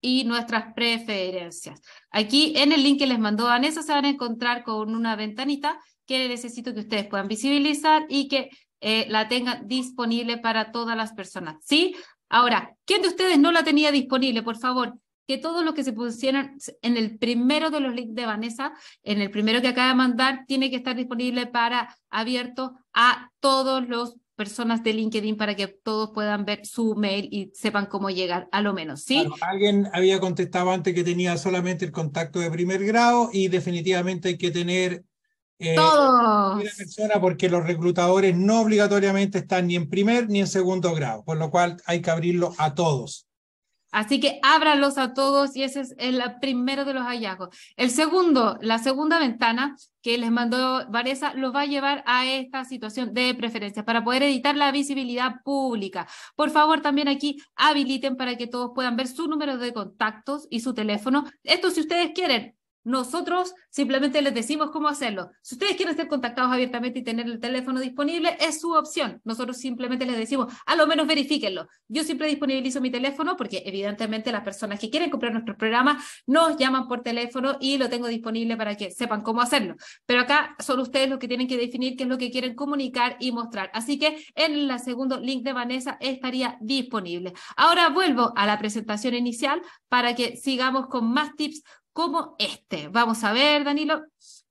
y nuestras preferencias. Aquí en el link que les mandó Anessa, se van a encontrar con una ventanita que necesito que ustedes puedan visibilizar y que eh, la tengan disponible para todas las personas. ¿Sí? Ahora, ¿quién de ustedes no la tenía disponible? Por favor, que todos los que se pusieran en el primero de los links de Vanessa, en el primero que acaba de mandar, tiene que estar disponible para abierto a todos los personas de LinkedIn para que todos puedan ver su mail y sepan cómo llegar, a lo menos, ¿sí? alguien había contestado antes que tenía solamente el contacto de primer grado y definitivamente hay que tener todo eh, Todos. porque los reclutadores no obligatoriamente están ni en primer ni en segundo grado, por lo cual hay que abrirlo a todos. Así que ábralos a todos y ese es el primero de los hallazgos. El segundo, la segunda ventana que les mandó Vareza, los va a llevar a esta situación de preferencias para poder editar la visibilidad pública. Por favor, también aquí habiliten para que todos puedan ver su número de contactos y su teléfono. Esto si ustedes quieren, nosotros simplemente les decimos cómo hacerlo. Si ustedes quieren ser contactados abiertamente y tener el teléfono disponible, es su opción. Nosotros simplemente les decimos, a lo menos verifíquenlo. Yo siempre disponibilizo mi teléfono porque evidentemente las personas que quieren comprar nuestro programa nos llaman por teléfono y lo tengo disponible para que sepan cómo hacerlo. Pero acá son ustedes los que tienen que definir qué es lo que quieren comunicar y mostrar. Así que en el segundo link de Vanessa estaría disponible. Ahora vuelvo a la presentación inicial para que sigamos con más tips como este. Vamos a ver, Danilo,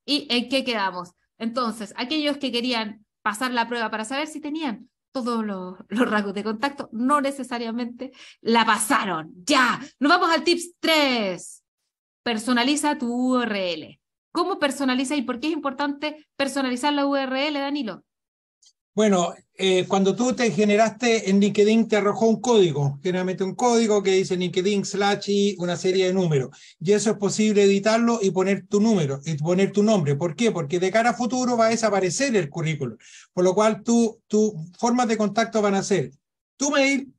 y en qué quedamos. Entonces, aquellos que querían pasar la prueba para saber si tenían todos los, rasgos de contacto, no necesariamente la pasaron. Ya, nos vamos al tip 3. Personaliza tu URL. ¿Cómo personaliza y por qué es importante personalizar la URL, Danilo? Bueno, eh, cuando tú te generaste en LinkedIn te arrojó un código, generalmente un código que dice LinkedIn slash y una serie de números. Y eso es posible editarlo y poner tu número, y poner tu nombre. ¿Por qué? Porque de cara a futuro va a desaparecer el currículum. Por lo cual tus formas de contacto van a ser tu mail,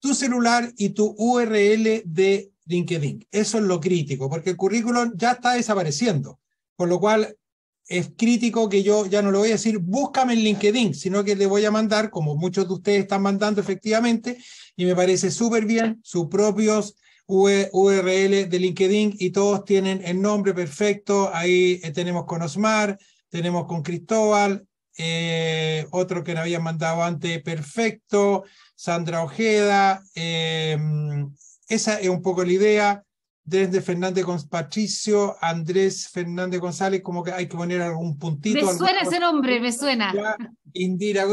tu celular y tu URL de LinkedIn. Eso es lo crítico, porque el currículum ya está desapareciendo. Por lo cual es crítico que yo ya no lo voy a decir búscame en LinkedIn, sino que le voy a mandar, como muchos de ustedes están mandando efectivamente, y me parece súper bien, sus propios URL e, de LinkedIn y todos tienen el nombre perfecto. Ahí eh, tenemos con Osmar, tenemos con Cristóbal, eh, otro que me habían mandado antes, perfecto, Sandra Ojeda. Eh, esa es un poco la idea desde Fernández con Patricio, Andrés Fernández González, como que hay que poner algún puntito. Me suena ese nombre, me suena. Indira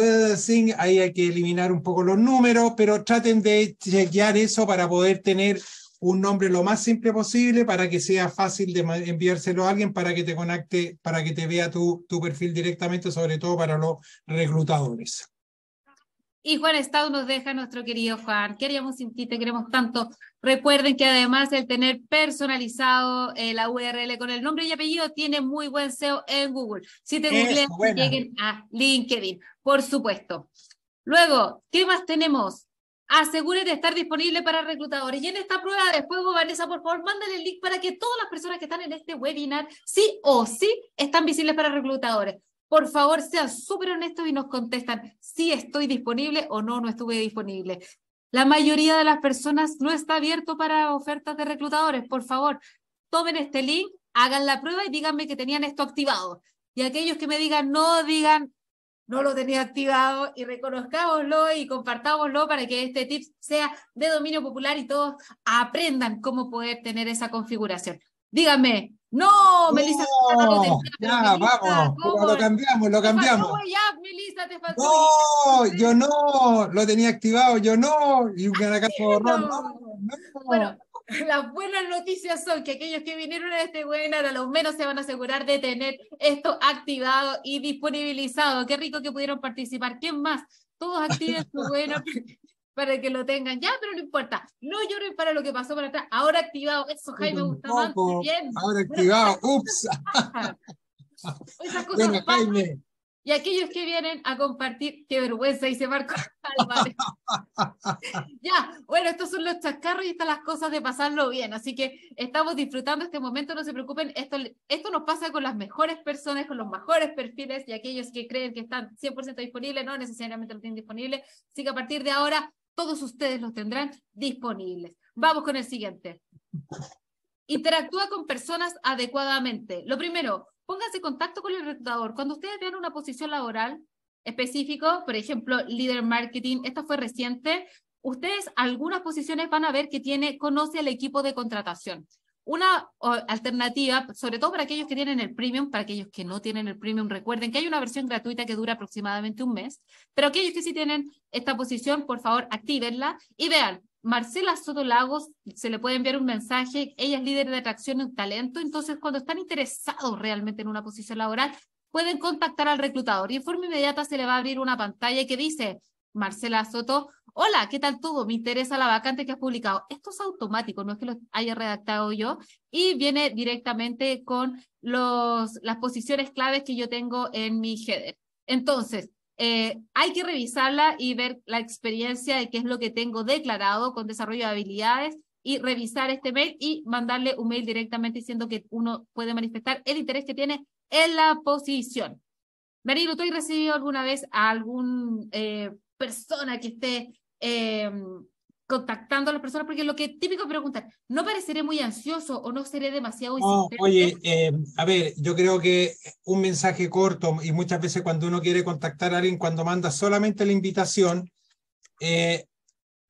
ahí hay que eliminar un poco los números, pero traten de chequear eso para poder tener un nombre lo más simple posible para que sea fácil de enviárselo a alguien para que te conecte, para que te vea tu perfil directamente, sobre todo para los reclutadores. Y Juan Estado nos deja nuestro querido Juan. Queríamos sin ti, te queremos tanto. Recuerden que además el tener personalizado eh, la URL con el nombre y apellido tiene muy buen SEO en Google. Si te googlean, lleguen a LinkedIn, por supuesto. Luego, ¿qué más tenemos? Asegúrate de estar disponible para reclutadores. Y en esta prueba, después, Vanessa, por favor, mándale el link para que todas las personas que están en este webinar, sí o sí, están visibles para reclutadores por favor sean súper honestos y nos contestan si estoy disponible o no, no estuve disponible. La mayoría de las personas no está abierto para ofertas de reclutadores. Por favor, tomen este link, hagan la prueba y díganme que tenían esto activado. Y aquellos que me digan no, digan no lo tenía activado y reconozcámoslo y compartámoslo para que este tip sea de dominio popular y todos aprendan cómo poder tener esa configuración. Díganme, no, Melissa, no, ya, vamos. Lo cambiamos, lo cambiamos. Oh, yo no. Lo tenía activado, yo no. Y Bueno. Las buenas noticias son que aquellos que vinieron a este webinar a lo menos se van a asegurar de tener esto activado y disponibilizado. Qué rico que pudieron participar. ¿Quién más? Todos activen su webinar para que lo tengan. Ya, pero no importa. No lloren para lo que pasó para atrás. Ahora activado. Eso, Jaime más. Bien. Ahora activado. Ups. Esas cosas Jaime. Y aquellos que vienen a compartir, qué vergüenza, dice Marco ya, bueno, estos son los chascarros y están las cosas de pasarlo bien. Así que estamos disfrutando este momento, no se preocupen. Esto, esto nos pasa con las mejores personas, con los mejores perfiles y aquellos que creen que están 100% disponibles, no necesariamente lo tienen disponible. Así que a partir de ahora todos ustedes los tendrán disponibles. Vamos con el siguiente. Interactúa con personas adecuadamente. Lo primero, pónganse en contacto con el reclutador. Cuando ustedes vean una posición laboral específico, por ejemplo, líder marketing, esta fue reciente, ustedes algunas posiciones van a ver que tiene, conoce al equipo de contratación. Una alternativa, sobre todo para aquellos que tienen el premium, para aquellos que no tienen el premium, recuerden que hay una versión gratuita que dura aproximadamente un mes, pero aquellos que sí tienen esta posición, por favor, actívenla y vean, Marcela Soto Lagos se le puede enviar un mensaje, ella es líder de atracción en talento, entonces cuando están interesados realmente en una posición laboral, pueden contactar al reclutador y en forma inmediata se le va a abrir una pantalla que dice Marcela Soto. Hola, ¿qué tal todo? Me interesa la vacante que has publicado. Esto es automático, no es que lo haya redactado yo y viene directamente con los, las posiciones claves que yo tengo en mi header. Entonces, eh, hay que revisarla y ver la experiencia de qué es lo que tengo declarado con desarrollo de habilidades y revisar este mail y mandarle un mail directamente diciendo que uno puede manifestar el interés que tiene en la posición. Marilo, ¿tú has recibido alguna vez algún eh, persona que esté em, contactando a las personas, porque lo que típico preguntar, ¿no pareceré muy ansioso o no seré demasiado insistente. Oye, em, a ver, yo creo que un mensaje corto y muchas veces cuando uno quiere contactar a alguien, cuando manda solamente la invitación, eh,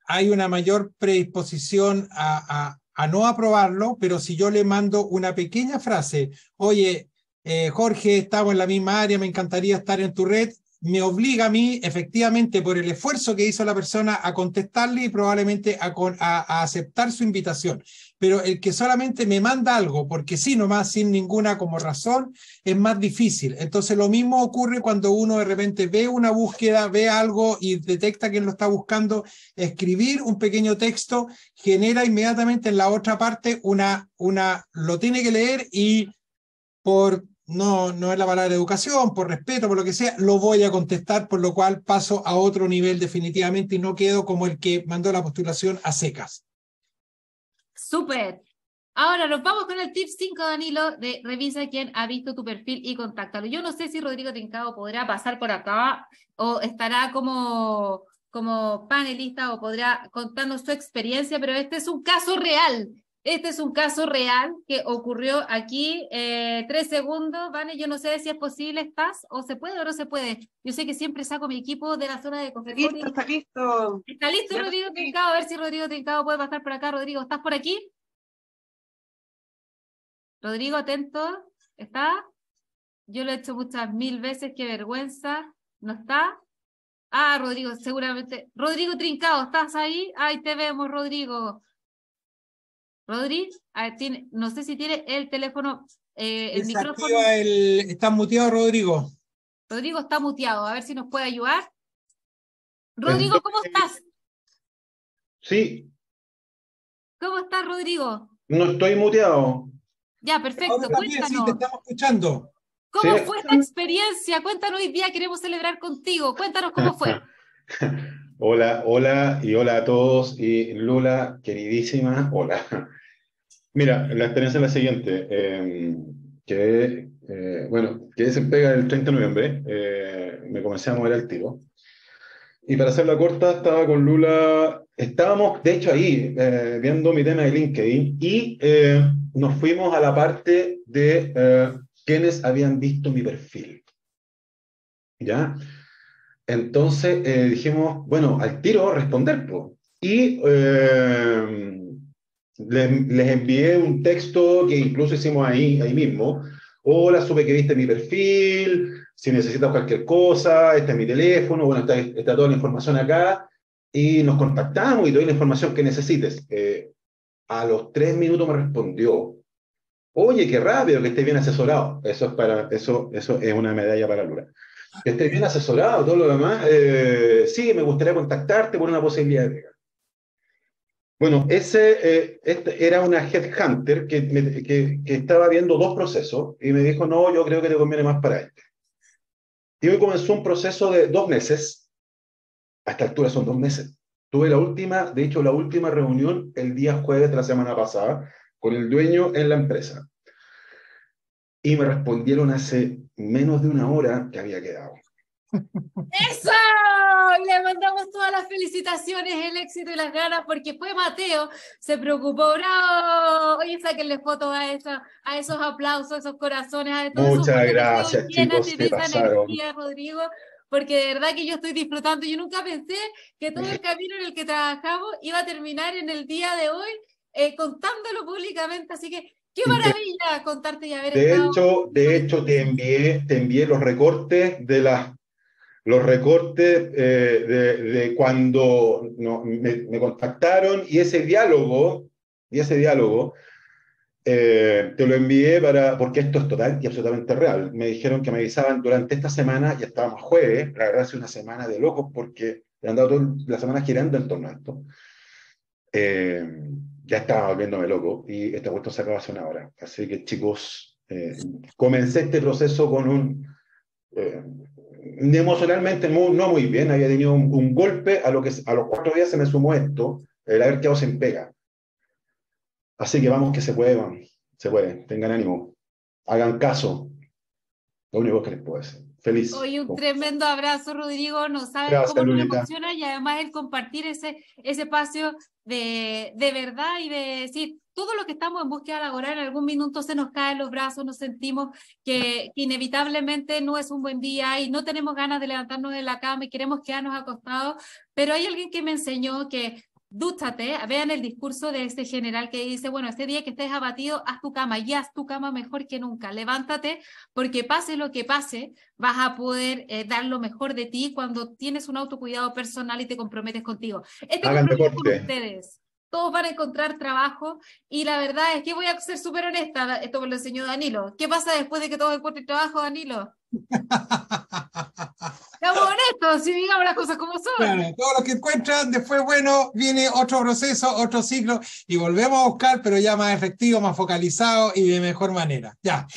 hay una mayor predisposición a, no aprobarlo, pero si yo le mando una pequeña frase, oye, eh, Jorge, estamos en la misma área, me encantaría estar en tu red, me obliga a mí, efectivamente, por el esfuerzo que hizo la persona, a contestarle y probablemente a, aceptar su invitación. Pero el que solamente me manda algo, porque sí, nomás, sin ninguna como razón, es más difícil. Entonces, lo mismo ocurre cuando uno de repente ve una búsqueda, ve algo y detecta que lo está buscando. Escribir un pequeño texto genera inmediatamente en la otra parte una, una, lo tiene que leer y por no, no es la palabra educación, por respeto, por lo que sea, lo voy a contestar, por lo cual paso a otro nivel definitivamente y no quedo como el que mandó la postulación a secas. Súper. Ahora nos vamos con el tip 5, Danilo, de revisa quién ha visto tu perfil y contáctalo. Yo no sé si Rodrigo Trincado podrá pasar por acá o estará como, como panelista o podrá contarnos su experiencia, pero este es un caso real este es un caso real que ocurrió aquí. Eh, tres segundos, ¿vale? Yo no sé si es posible, ¿estás? ¿O se puede o no se puede? Yo sé que siempre saco mi equipo de la zona de confección. Está listo, está listo. Está listo, Rodrigo A ver si Rodrigo Trincado puede pasar por acá. Rodrigo, ¿estás por aquí? Rodrigo, atento. ¿estás? Yo lo he hecho muchas mil veces, qué vergüenza. ¿No está? Ah, Rodrigo, seguramente. Rodrigo Trincado, ¿estás ahí? Ahí te vemos, Rodrigo. ¿Rodrigo? Ah, no sé si tiene el teléfono, eh, el micrófono. El, está muteado Rodrigo. Rodrigo está muteado, a ver si nos puede ayudar. Rodrigo, ¿cómo estás? Sí. ¿Cómo estás, Rodrigo? No estoy muteado. Ya, perfecto. Cuéntanos. estamos escuchando. ¿Cómo fue la experiencia? Cuéntanos hoy día, queremos celebrar contigo. Cuéntanos cómo fue. hola, hola y hola a todos. Y Lula, queridísima, hola. Mira, la experiencia es la siguiente, em, que, eh, bueno, que se pega el 30 de noviembre, eh, me comencé a mover al tiro. Y para hacer la corta, estaba con Lula, estábamos de hecho ahí eh, viendo mi tema de LinkedIn y nos fuimos a la parte de quienes habían visto mi perfil. ¿Ya? Entonces dijimos, bueno, al tiro responder. pues Y em, les, envié un texto que incluso hicimos ahí, ahí mismo. Hola, supe que viste mi perfil, si necesitas cualquier cosa, este es mi teléfono, bueno, está, toda la información acá y nos contactamos y doy la información que necesites. Eh, a los tres minutos me respondió, oye, qué rápido que estés bien asesorado. Eso es, para, eso, eso es una medalla para Lula. Que estés bien asesorado, todo lo demás. Eh, sí, me gustaría contactarte por una posibilidad de bueno, ese eh, este era una headhunter que, estaba viendo dos procesos y me dijo, no, yo creo que te conviene más para este. Y hoy comenzó un proceso de dos meses. A esta altura son dos meses. Tuve la última, de hecho, la última reunión el día jueves de la semana pasada con el dueño en la empresa. Y me respondieron hace menos de una hora que había quedado. ¡Eso! Le mandamos todas las felicitaciones, el éxito y las ganas, porque fue Mateo, se preocupó, bravo. Oye, saquenle fotos a, a esos aplausos, a esos corazones, a todos Muchas gracias, chicos, de energía, Rodrigo, porque de verdad que yo estoy disfrutando. Yo nunca pensé que todo el camino en el que trabajamos iba a terminar en el día de hoy eh, contándolo públicamente, así que Qué maravilla contarte y haber de Hecho, de hecho, te envié, te envié los recortes de las los recortes eh, de, cuando me, contactaron y ese diálogo, y ese diálogo, eh, te lo envié para, porque esto es total y absolutamente real. Me dijeron que me avisaban durante esta semana, ya estábamos jueves, la verdad es una semana de locos porque le han dado toda la semana girando en torno a esto. Eh, ya estaba volviéndome loco y esta puesto se acaba hace una hora. Así que chicos, comencé este proceso con un emocionalmente no muy bien, había tenido un, golpe, a, lo que, a los cuatro días se me sumó esto, el haber quedado sin pega. Así que vamos que se puede, se puede, tengan ánimo, hagan caso, lo único que les puedo decir. Feliz. Hoy un tremendo abrazo, Rodrigo. No saben cómo me emociona y además el compartir ese, ese espacio de, de verdad y de decir, todo lo que estamos en búsqueda laboral, en algún minuto se nos caen los brazos, nos sentimos que, inevitablemente no es un buen día y no tenemos ganas de levantarnos de la cama y queremos quedarnos acostados, pero hay alguien que me enseñó que dúchate, vean el discurso de este general que dice, bueno, este día que estés abatido, haz tu cama y haz tu cama mejor que nunca, levántate porque pase lo que pase, vas a poder eh, dar lo mejor de ti cuando tienes un autocuidado personal y te comprometes contigo. Este Hagan deporte. Con ustedes todos van a encontrar trabajo y la verdad es que voy a ser súper honesta, esto me lo enseñó Danilo. ¿Qué pasa después de que todos encuentren trabajo, Danilo? Estamos honestos, si digamos las cosas como son. Todo lo que encuentran, después, bueno, viene otro proceso, otro ciclo y volvemos a buscar, pero ya más efectivo, más focalizado y de mejor manera. Ya.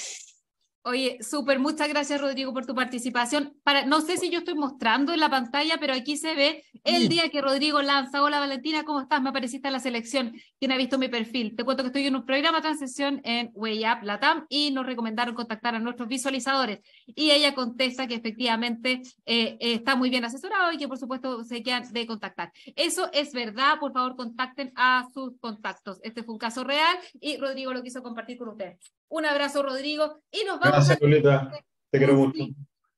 Oye, súper, muchas gracias Rodrigo por tu participación. Para, no sé si yo estoy mostrando en la pantalla, pero aquí se ve el día que Rodrigo lanza. Hola Valentina, ¿cómo estás? Me apareciste en la selección. ¿Quién ha visto mi perfil? Te cuento que estoy en un programa de transición en Way Up Latam y nos recomendaron contactar a nuestros visualizadores. Y ella contesta que efectivamente eh, está muy bien asesorado y que por supuesto se quedan de contactar. Eso es verdad, por favor contacten a sus contactos. Este fue un caso real y Rodrigo lo quiso compartir con ustedes. Un abrazo, Rodrigo. Y nos vamos. Gracias, Lulita. Te quiero mucho.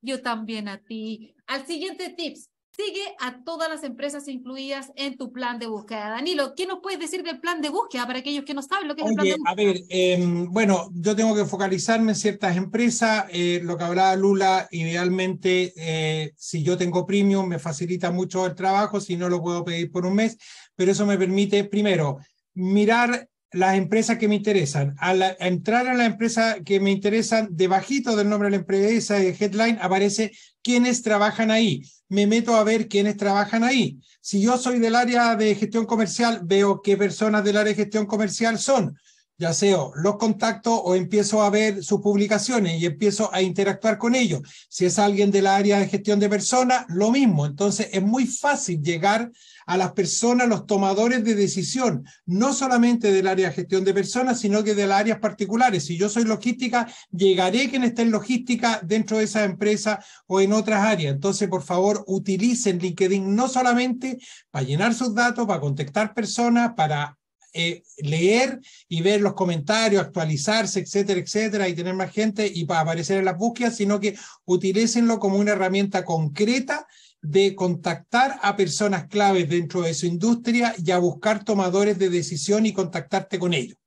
Yo también a ti. Al siguiente tips. Sigue a todas las empresas incluidas en tu plan de búsqueda. Danilo, ¿qué nos puedes decir del plan de búsqueda para aquellos que no saben lo que es el plan de búsqueda? A ver, em, bueno, yo tengo que focalizarme en ciertas empresas. Eh, lo que hablaba Lula, idealmente, eh, si yo tengo premium, me facilita mucho el trabajo, si no lo puedo pedir por un mes, pero eso me permite, primero, mirar las empresas que me interesan. Al entrar a la empresa que me interesan, debajito del nombre de la empresa, de headline, aparece quiénes trabajan ahí. Me meto a ver quiénes trabajan ahí. Si yo soy del área de gestión comercial, veo qué personas del área de gestión comercial son ya sea los contacto o empiezo a ver sus publicaciones y empiezo a interactuar con ellos. Si es alguien del área de gestión de personas, lo mismo. Entonces es muy fácil llegar a las personas, los tomadores de decisión, no solamente del área de gestión de personas, sino que de las áreas particulares. Si yo soy logística, llegaré quien esté en logística dentro de esa empresa o en otras áreas. Entonces, por favor, utilicen LinkedIn no solamente para llenar sus datos, para contactar personas, para eh, leer y ver los comentarios, actualizarse, etcétera, etcétera, y tener más gente y para aparecer en las búsquedas, sino que utilícenlo como una herramienta concreta de contactar a personas claves dentro de su industria y a buscar tomadores de decisión y contactarte con ellos.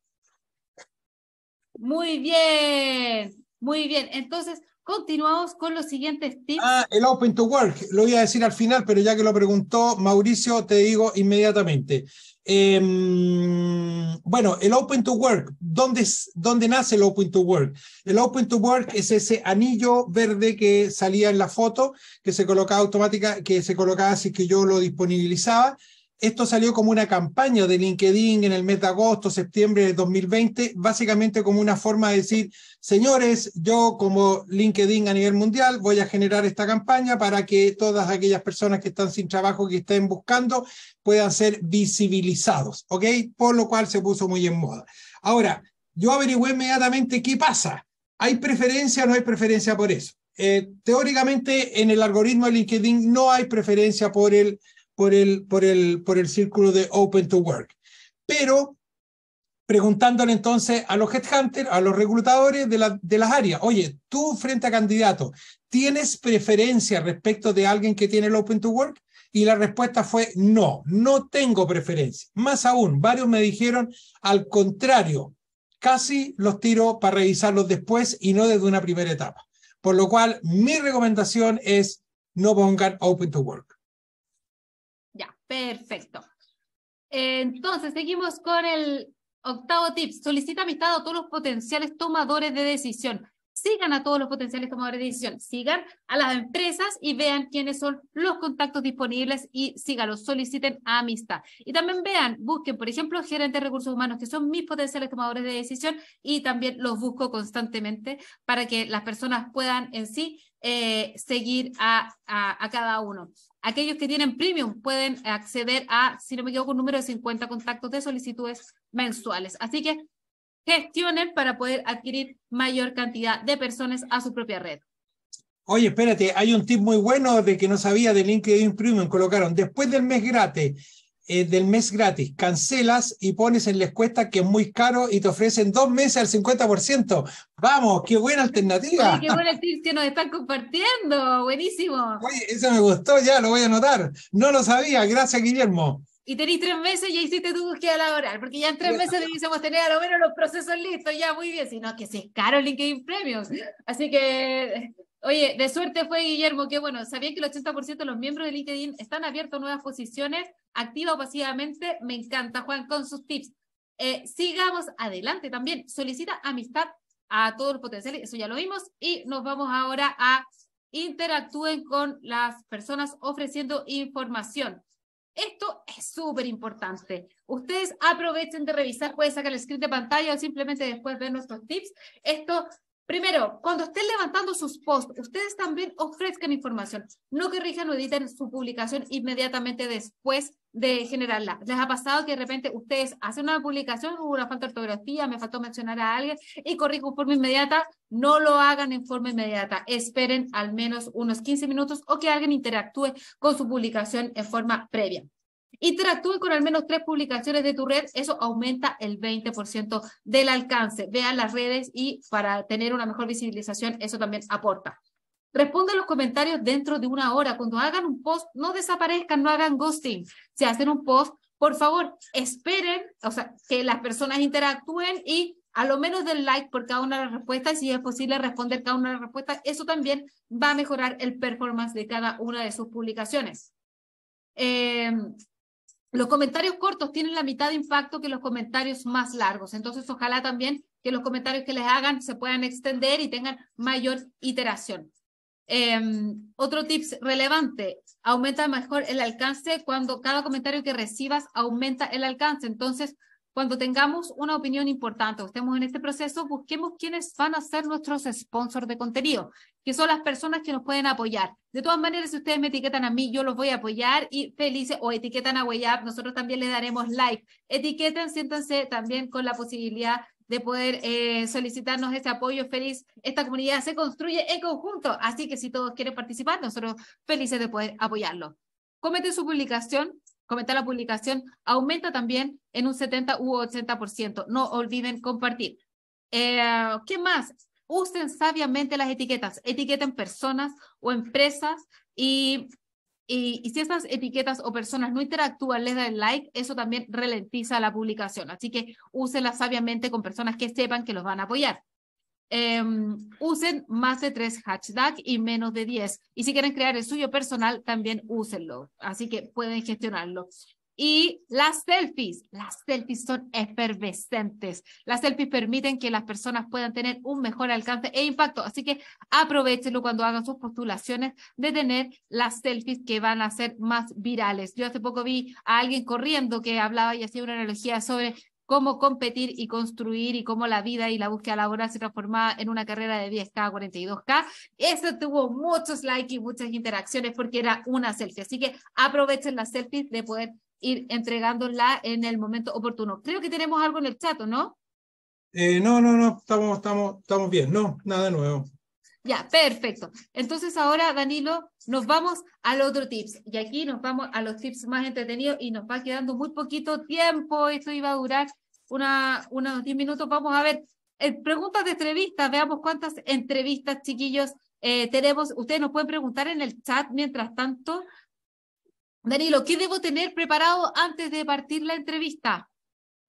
Muy bien, muy bien. Entonces, continuamos con los siguientes tips. Ah, el Open to Work, lo voy a decir al final, pero ya que lo preguntó Mauricio, te digo inmediatamente. Em, bueno, el Open to Work, ¿dónde, ¿dónde nace el Open to Work? El Open to Work es ese anillo verde que salía en la foto, que se colocaba automática, que se colocaba así que yo lo disponibilizaba esto salió como una campaña de LinkedIn en el mes de agosto, septiembre de 2020, básicamente como una forma de decir, señores, yo como LinkedIn a nivel mundial voy a generar esta campaña para que todas aquellas personas que están sin trabajo, que estén buscando, puedan ser visibilizados, ¿ok? Por lo cual se puso muy en moda. Ahora, yo averigüé inmediatamente qué pasa. ¿Hay preferencia o no hay preferencia por eso? Eh, teóricamente, en el algoritmo de LinkedIn no hay preferencia por el por el, por el, por el círculo de Open to Work. Pero preguntándole entonces a los headhunters, a los reclutadores de, de, las áreas, oye, tú frente a candidato, ¿tienes preferencia respecto de alguien que tiene el Open to Work? Y la respuesta fue no, no tengo preferencia. Más aún, varios me dijeron al contrario, casi los tiro para revisarlos después y no desde una primera etapa. Por lo cual, mi recomendación es no pongan Open to Work. Perfecto. Entonces, seguimos con el octavo tip. Solicita amistad a todos los potenciales tomadores de decisión. Sigan a todos los potenciales tomadores de decisión. Sigan a las empresas y vean quiénes son los contactos disponibles y sígalos. Soliciten amistad. Y también vean, busquen, por ejemplo, gerentes de recursos humanos, que son mis potenciales tomadores de decisión, y también los busco constantemente para que las personas puedan en sí eh, seguir a, cada uno. Aquellos que tienen premium pueden acceder a, si no me equivoco, un número de 50 contactos de solicitudes mensuales. Así que gestionen para poder adquirir mayor cantidad de personas a su propia red. Oye, espérate, hay un tip muy bueno de que no sabía de LinkedIn Premium. Colocaron después del mes gratis eh, del mes gratis. Cancelas y pones en la escuesta que es muy caro y te ofrecen dos meses al 50%. Vamos, qué buena alternativa. qué buena tips que nos están compartiendo. Buenísimo. Oye, eso me gustó, ya lo voy a anotar. No lo sabía, gracias Guillermo y tenéis tres meses y ya hiciste tu búsqueda laboral, porque ya en tres meses debíamos tener a lo menos los procesos listos, ya muy bien, sino que si es caro LinkedIn Premios. Así que Oye, de suerte fue Guillermo, qué bueno. Sabían que el 80% de los miembros de LinkedIn están abiertos a nuevas posiciones, activa o pasivamente. Me encanta, Juan, con sus tips. Eh, sigamos adelante también. Solicita amistad a todos los potenciales, eso ya lo vimos. Y nos vamos ahora a interactúen con las personas ofreciendo información. Esto es súper importante. Ustedes aprovechen de revisar, pueden sacar el script de pantalla o simplemente después ver nuestros tips. Esto Primero, cuando estén levantando sus posts, ustedes también ofrezcan información, no corrijan o editen su publicación inmediatamente después de generarla. ¿Les ha pasado que de repente ustedes hacen una publicación, hubo una falta de ortografía, me faltó mencionar a alguien y corrijo en forma inmediata? No lo hagan en forma inmediata. Esperen al menos unos 15 minutos o que alguien interactúe con su publicación en forma previa. Interactúen con al menos tres publicaciones de tu red, eso aumenta el 20% del alcance. Vean las redes y para tener una mejor visibilización, eso también aporta. Responde los comentarios dentro de una hora. Cuando hagan un post, no desaparezcan, no hagan ghosting. Si hacen un post, por favor, esperen, o sea, que las personas interactúen y a lo menos den like por cada una de las respuestas, y si es posible responder cada una de las respuestas, eso también va a mejorar el performance de cada una de sus publicaciones. Em, los comentarios cortos tienen la mitad de impacto que los comentarios más largos. Entonces, ojalá también que los comentarios que les hagan se puedan extender y tengan mayor iteración. Em, otro tips relevante, aumenta mejor el alcance cuando cada comentario que recibas aumenta el alcance. Entonces, cuando tengamos una opinión importante o estemos en este proceso, busquemos quiénes van a ser nuestros sponsors de contenido, que son las personas que nos pueden apoyar. De todas maneras, si ustedes me etiquetan a mí, yo los voy a apoyar y felices, o etiquetan a WayUp, nosotros también les daremos like. Etiqueten, siéntanse también con la posibilidad de poder eh, solicitarnos ese apoyo feliz. Esta comunidad se construye en conjunto, así que si todos quieren participar, nosotros felices de poder apoyarlo. Comete su publicación, comentar la publicación aumenta también en un 70 u 80%. No olviden compartir. Eh, ¿Qué más? Usen sabiamente las etiquetas. Etiqueten personas o empresas y, y, si esas etiquetas o personas no interactúan, les dan like, eso también ralentiza la publicación. Así que úsenlas sabiamente con personas que sepan que los van a apoyar. Em, usen más de tres hashtags y menos de 10. Y si quieren crear el suyo personal, también úsenlo. Así que pueden gestionarlo. Y las selfies, las selfies son efervescentes. Las selfies permiten que las personas puedan tener un mejor alcance e impacto. Así que aprovechenlo cuando hagan sus postulaciones de tener las selfies que van a ser más virales. Yo hace poco vi a alguien corriendo que hablaba y hacía una analogía sobre cómo competir y construir y cómo la vida y la búsqueda laboral se transformaba en una carrera de 10K a 42K. Eso tuvo muchos likes y muchas interacciones porque era una selfie. Así que aprovechen la selfie de poder ir entregándola en el momento oportuno. Creo que tenemos algo en el chat, ¿no? Eh, no, no, no, estamos, estamos, estamos bien. No, nada nuevo. Ya, perfecto. Entonces ahora, Danilo, nos vamos al otro tips. Y aquí nos vamos a los tips más entretenidos y nos va quedando muy poquito tiempo. Esto iba a durar una, unos 10 minutos. Vamos a ver eh, preguntas de entrevistas. Veamos cuántas entrevistas, chiquillos, eh, tenemos. Ustedes nos pueden preguntar en el chat mientras tanto. Danilo, ¿qué debo tener preparado antes de partir la entrevista?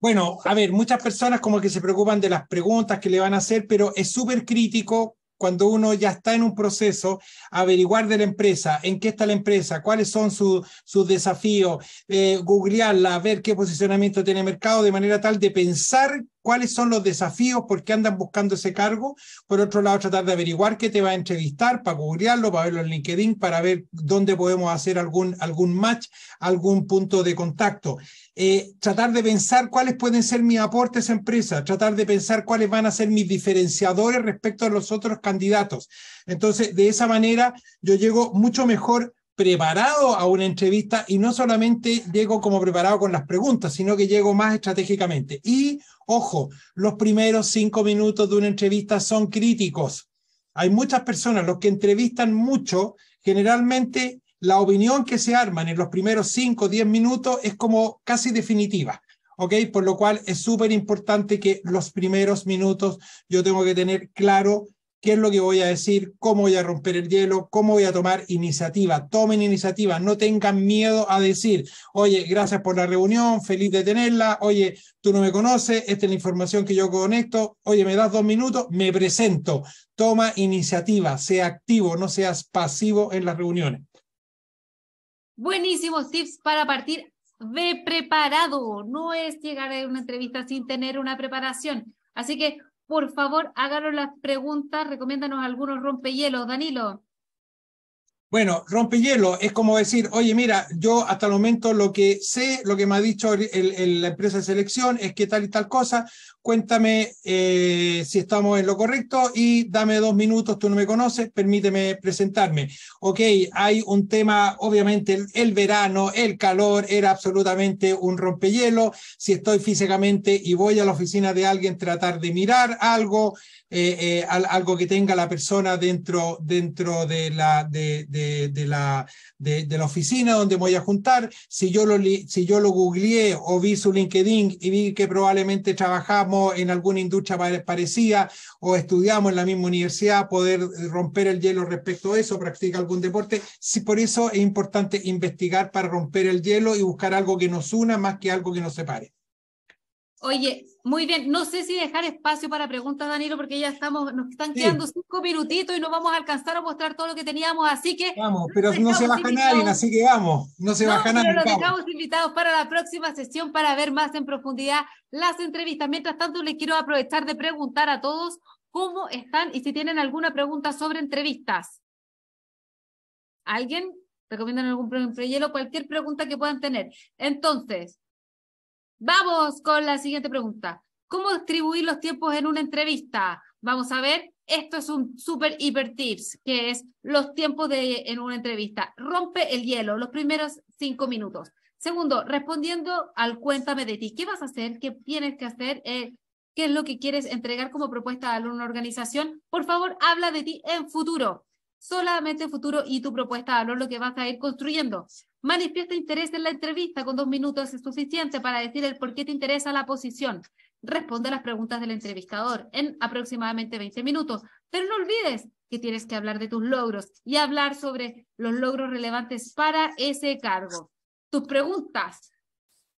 Bueno, a ver, muchas personas como que se preocupan de las preguntas que le van a hacer, pero es súper crítico cuando uno ya está en un proceso, averiguar de la empresa, en qué está la empresa, cuáles son sus desafíos, eh, googlearla, ver qué posicionamiento tiene el mercado, de manera tal de pensar cuáles son los desafíos, por qué andan buscando ese cargo. Por otro lado, tratar de averiguar qué te va a entrevistar para googlearlo, para verlo en LinkedIn, para ver dónde podemos hacer algún, algún match, algún punto de contacto. Eh, tratar de pensar cuáles pueden ser mis aportes a empresa, tratar de pensar cuáles van a ser mis diferenciadores respecto a los otros candidatos. Entonces, de esa manera, yo llego mucho mejor preparado a una entrevista y no solamente llego como preparado con las preguntas, sino que llego más estratégicamente. Y Ojo, los primeros cinco minutos de una entrevista son críticos. Hay muchas personas, los que entrevistan mucho, generalmente la opinión que se arman en los primeros cinco o diez minutos es como casi definitiva. ¿ok? Por lo cual es súper importante que los primeros minutos yo tengo que tener claro qué es lo que voy a decir, cómo voy a romper el hielo, cómo voy a tomar iniciativa. Tomen iniciativa, no tengan miedo a decir, oye, gracias por la reunión, feliz de tenerla, oye, tú no me conoces, esta es la información que yo conecto, oye, me das dos minutos, me presento. Toma iniciativa, sea activo, no seas pasivo en las reuniones. Buenísimos tips para partir ve preparado. No es llegar a una entrevista sin tener una preparación. Así que por favor, háganos las preguntas, recomiéndanos algunos rompehielos, Danilo. Bueno, rompehielo es como decir, oye, mira, yo hasta el momento lo que sé, lo que me ha dicho la empresa de selección es que tal y tal cosa, cuéntame eh, si estamos en lo correcto y dame dos minutos, tú no me conoces, permíteme presentarme. Ok, hay un tema, obviamente el, el verano, el calor, era absolutamente un rompehielo. Si estoy físicamente y voy a la oficina de alguien, tratar de mirar algo, eh, eh, algo que tenga la persona dentro, dentro de, la, de, la, de, la oficina donde voy a juntar. Si yo, lo, si yo lo googleé o vi su LinkedIn y vi que probablemente trabajamos en alguna industria parecida o estudiamos en la misma universidad, poder romper el hielo respecto a eso, practica algún deporte. Si por eso es importante investigar para romper el hielo y buscar algo que nos una más que algo que nos separe. Oye, muy bien, no sé si dejar espacio para preguntas, Danilo, porque ya estamos, nos están quedando cinco minutitos y no vamos a alcanzar a mostrar todo lo que teníamos, así que... Vamos, pero no se baja nadie, así que vamos, no se baja nadie. Pero los dejamos invitados para la próxima sesión para ver más en profundidad las entrevistas. Mientras tanto, les quiero aprovechar de preguntar a todos cómo están y si tienen alguna pregunta sobre entrevistas. ¿Alguien? ¿Recomiendan algún proyecto? Cualquier pregunta que puedan tener. Entonces, Vamos con la siguiente pregunta. ¿Cómo distribuir los tiempos en una entrevista? Vamos a ver, esto es un super hiper tips, que es los tiempos de, en una entrevista. Rompe el hielo, los primeros cinco minutos. Segundo, respondiendo al cuéntame de ti, ¿qué vas a hacer? ¿Qué tienes que hacer? Eh, ¿Qué es lo que quieres entregar como propuesta a una organización? Por favor, habla de ti en futuro solamente futuro y tu propuesta de valor, lo que vas a ir construyendo. Manifiesta interés en la entrevista, con dos minutos es suficiente para decir el por qué te interesa la posición. Responde a las preguntas del entrevistador en aproximadamente 20 minutos, pero no olvides que tienes que hablar de tus logros y hablar sobre los logros relevantes para ese cargo. Tus preguntas.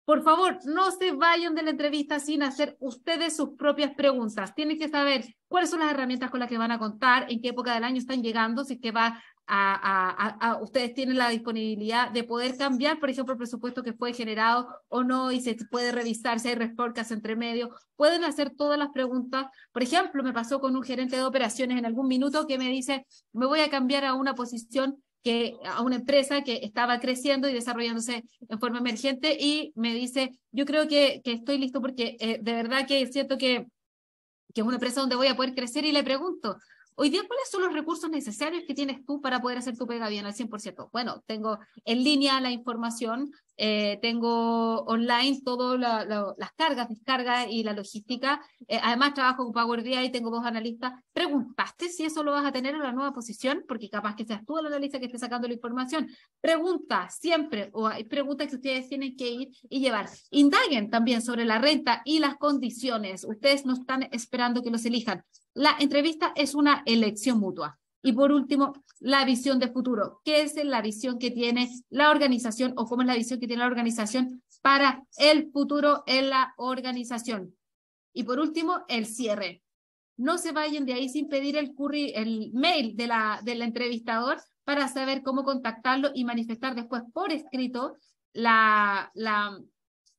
Por favor, no se vayan de la entrevista sin hacer ustedes sus propias preguntas. Tienen que saber cuáles son las herramientas con las que van a contar, en qué época del año están llegando, si es que va a, a, ustedes tienen la disponibilidad de poder cambiar, por ejemplo, el presupuesto que fue generado o no y se puede revisar si hay reportes entre medio. Pueden hacer todas las preguntas. Por ejemplo, me pasó con un gerente de operaciones en algún minuto que me dice, me voy a cambiar a una posición que a una empresa que estaba creciendo y desarrollándose en forma emergente y me dice, yo creo que, que estoy listo porque eh, de verdad que siento que que es una empresa donde voy a poder crecer y le pregunto, Hoy día, ¿cuáles son los recursos necesarios que tienes tú para poder hacer tu pega bien al 100%? Bueno, tengo en línea la información, eh, tengo online todas las cargas, descargas y la logística. Eh, además, trabajo con Power BI y tengo dos analistas. ¿Preguntaste si eso lo vas a tener en la nueva posición? Porque capaz que seas tú el analista que esté sacando la información. Pregunta siempre, o hay preguntas que ustedes tienen que ir y llevar. Indaguen también sobre la renta y las condiciones. Ustedes no están esperando que los elijan la entrevista es una elección mutua. Y por último, la visión de futuro. ¿Qué es la visión que tiene la organización o cómo es la visión que tiene la organización para el futuro en la organización? Y por último, el cierre. No se vayan de ahí sin pedir el, curry, el mail de la, del entrevistador para saber cómo contactarlo y manifestar después por escrito la, la,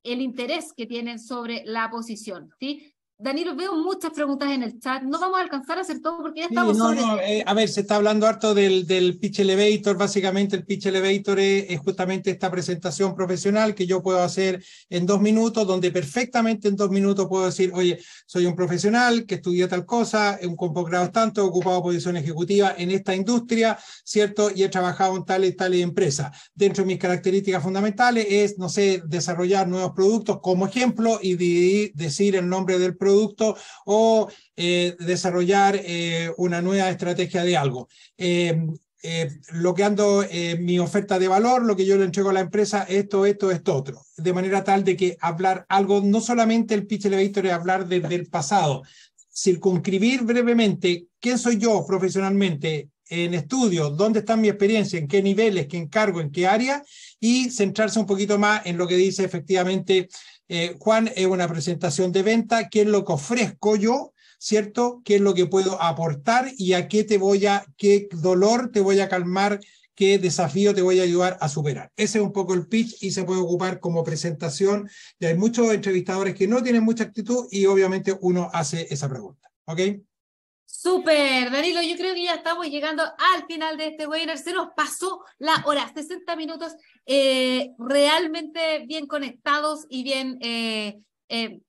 el interés que tienen sobre la posición. ¿sí? Danilo, veo muchas preguntas en el chat. No vamos a alcanzar a hacer todo porque ya estamos. no, eh, a ver, se está hablando harto del, del pitch elevator. Básicamente, el pitch elevator es, justamente esta presentación profesional que yo puedo hacer en dos minutos, donde perfectamente en dos minutos puedo decir, oye, soy un profesional que estudió tal cosa, un posgrado tanto, he ocupado posición ejecutiva en esta industria, ¿cierto? Y he trabajado en tal y tal empresa. Dentro de mis características fundamentales es, no sé, desarrollar nuevos productos como ejemplo y decir el nombre del producto producto o eh, desarrollar eh, una nueva estrategia de algo. Eh, lo que ando, mi oferta de valor, lo que yo le entrego a la empresa, esto, esto, esto, otro. De manera tal de que hablar algo, no solamente el pitch elevator es hablar desde el pasado, circunscribir brevemente quién soy yo profesionalmente, en estudios, dónde está mi experiencia, en qué niveles, qué encargo, en qué área, y centrarse un poquito más en lo que dice efectivamente eh, Juan, es una presentación de venta, qué es lo que ofrezco yo, ¿cierto? ¿Qué es lo que puedo aportar y a qué te voy a, qué dolor te voy a calmar, qué desafío te voy a ayudar a superar? Ese es un poco el pitch y se puede ocupar como presentación. hay muchos entrevistadores que no tienen mucha actitud y obviamente uno hace esa pregunta, ¿ok? Súper, Danilo, yo creo que ya estamos llegando al final de este webinar. Se nos pasó la hora, 60 minutos eh, realmente bien conectados y bien eh, eh,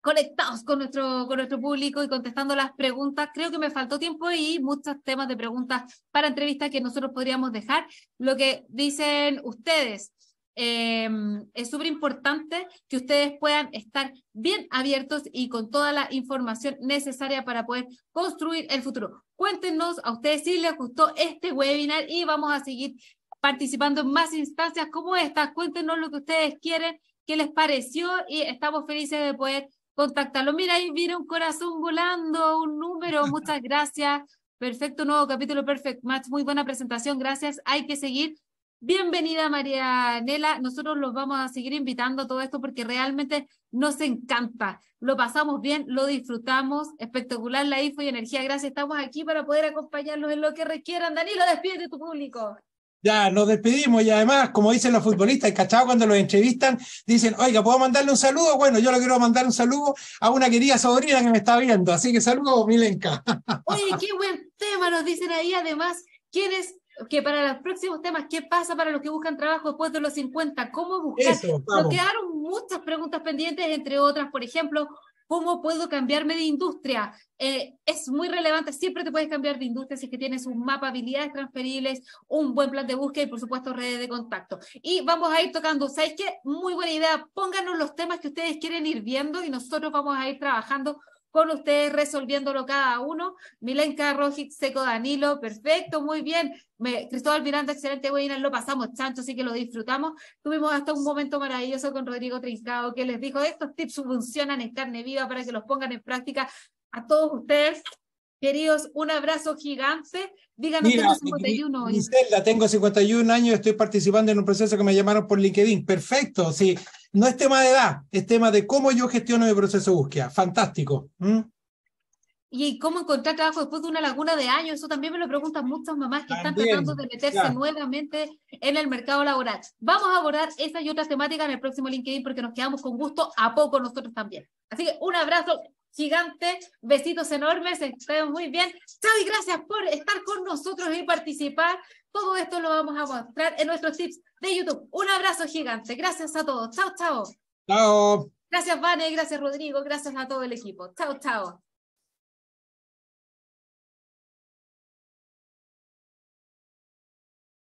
conectados con nuestro, con nuestro público y contestando las preguntas. Creo que me faltó tiempo y muchos temas de preguntas para entrevistas que nosotros podríamos dejar. Lo que dicen ustedes, Em, es súper importante que ustedes puedan estar bien abiertos y con toda la información necesaria para poder construir el futuro. Cuéntenos a ustedes si les gustó este webinar y vamos a seguir participando en más instancias como esta. Cuéntenos lo que ustedes quieren, qué les pareció y estamos felices de poder contactarlo. Mira, ahí viene un corazón volando, un número, muchas gracias. Perfecto, nuevo capítulo, Perfecto. Match, muy buena presentación, gracias. Hay que seguir Bienvenida María Nela, nosotros los vamos a seguir invitando a todo esto porque realmente nos encanta, lo pasamos bien, lo disfrutamos, espectacular la IFO y Energía, gracias, estamos aquí para poder acompañarlos en lo que requieran. Danilo, despídete tu público. Ya, nos despedimos y además, como dicen los futbolistas, el cachado cuando los entrevistan, dicen, oiga, ¿puedo mandarle un saludo? Bueno, yo le quiero mandar un saludo a una querida sobrina que me está viendo, así que saludos, Milenka. Oye, qué buen tema, nos dicen ahí además, ¿quién es que para los próximos temas, ¿qué pasa para los que buscan trabajo después de los 50? ¿Cómo buscar? Nos quedaron muchas preguntas pendientes, entre otras, por ejemplo, ¿cómo puedo cambiarme de industria? Eh, es muy relevante, siempre te puedes cambiar de industria si es que tienes un mapa, habilidades transferibles, un buen plan de búsqueda y por supuesto redes de contacto. Y vamos a ir tocando, ¿Sabes qué? Muy buena idea, pónganos los temas que ustedes quieren ir viendo y nosotros vamos a ir trabajando con ustedes resolviéndolo cada uno. Milenka, Rojic, Seco, Danilo, perfecto, muy bien. Me, Cristóbal Miranda, excelente webinar, lo pasamos chancho, sí que lo disfrutamos. Tuvimos hasta un momento maravilloso con Rodrigo Trincado, que les dijo, estos tips funcionan en carne viva para que los pongan en práctica a todos ustedes Queridos, un abrazo gigante. Díganos, tengo 51 hoy. tengo 51 años, estoy participando en un proceso que me llamaron por LinkedIn. Perfecto, sí. No es tema de edad, es tema de cómo yo gestiono mi proceso de búsqueda. Fantástico. Y cómo encontrar trabajo después de una laguna de años, eso también me lo preguntan muchas mamás que están tratando de meterse nuevamente en el mercado laboral. Vamos a abordar esa y otra temática en el próximo LinkedIn porque nos quedamos con gusto a poco nosotros también. Así que un abrazo gigante, besitos enormes, estén muy bien. Chao y gracias por estar con nosotros y participar. Todo esto lo vamos a mostrar en nuestros tips de YouTube. Un abrazo gigante. Gracias a todos. Chao, chao. Chao. Gracias, Vane, gracias, Rodrigo, gracias a todo el equipo. Chao, chao.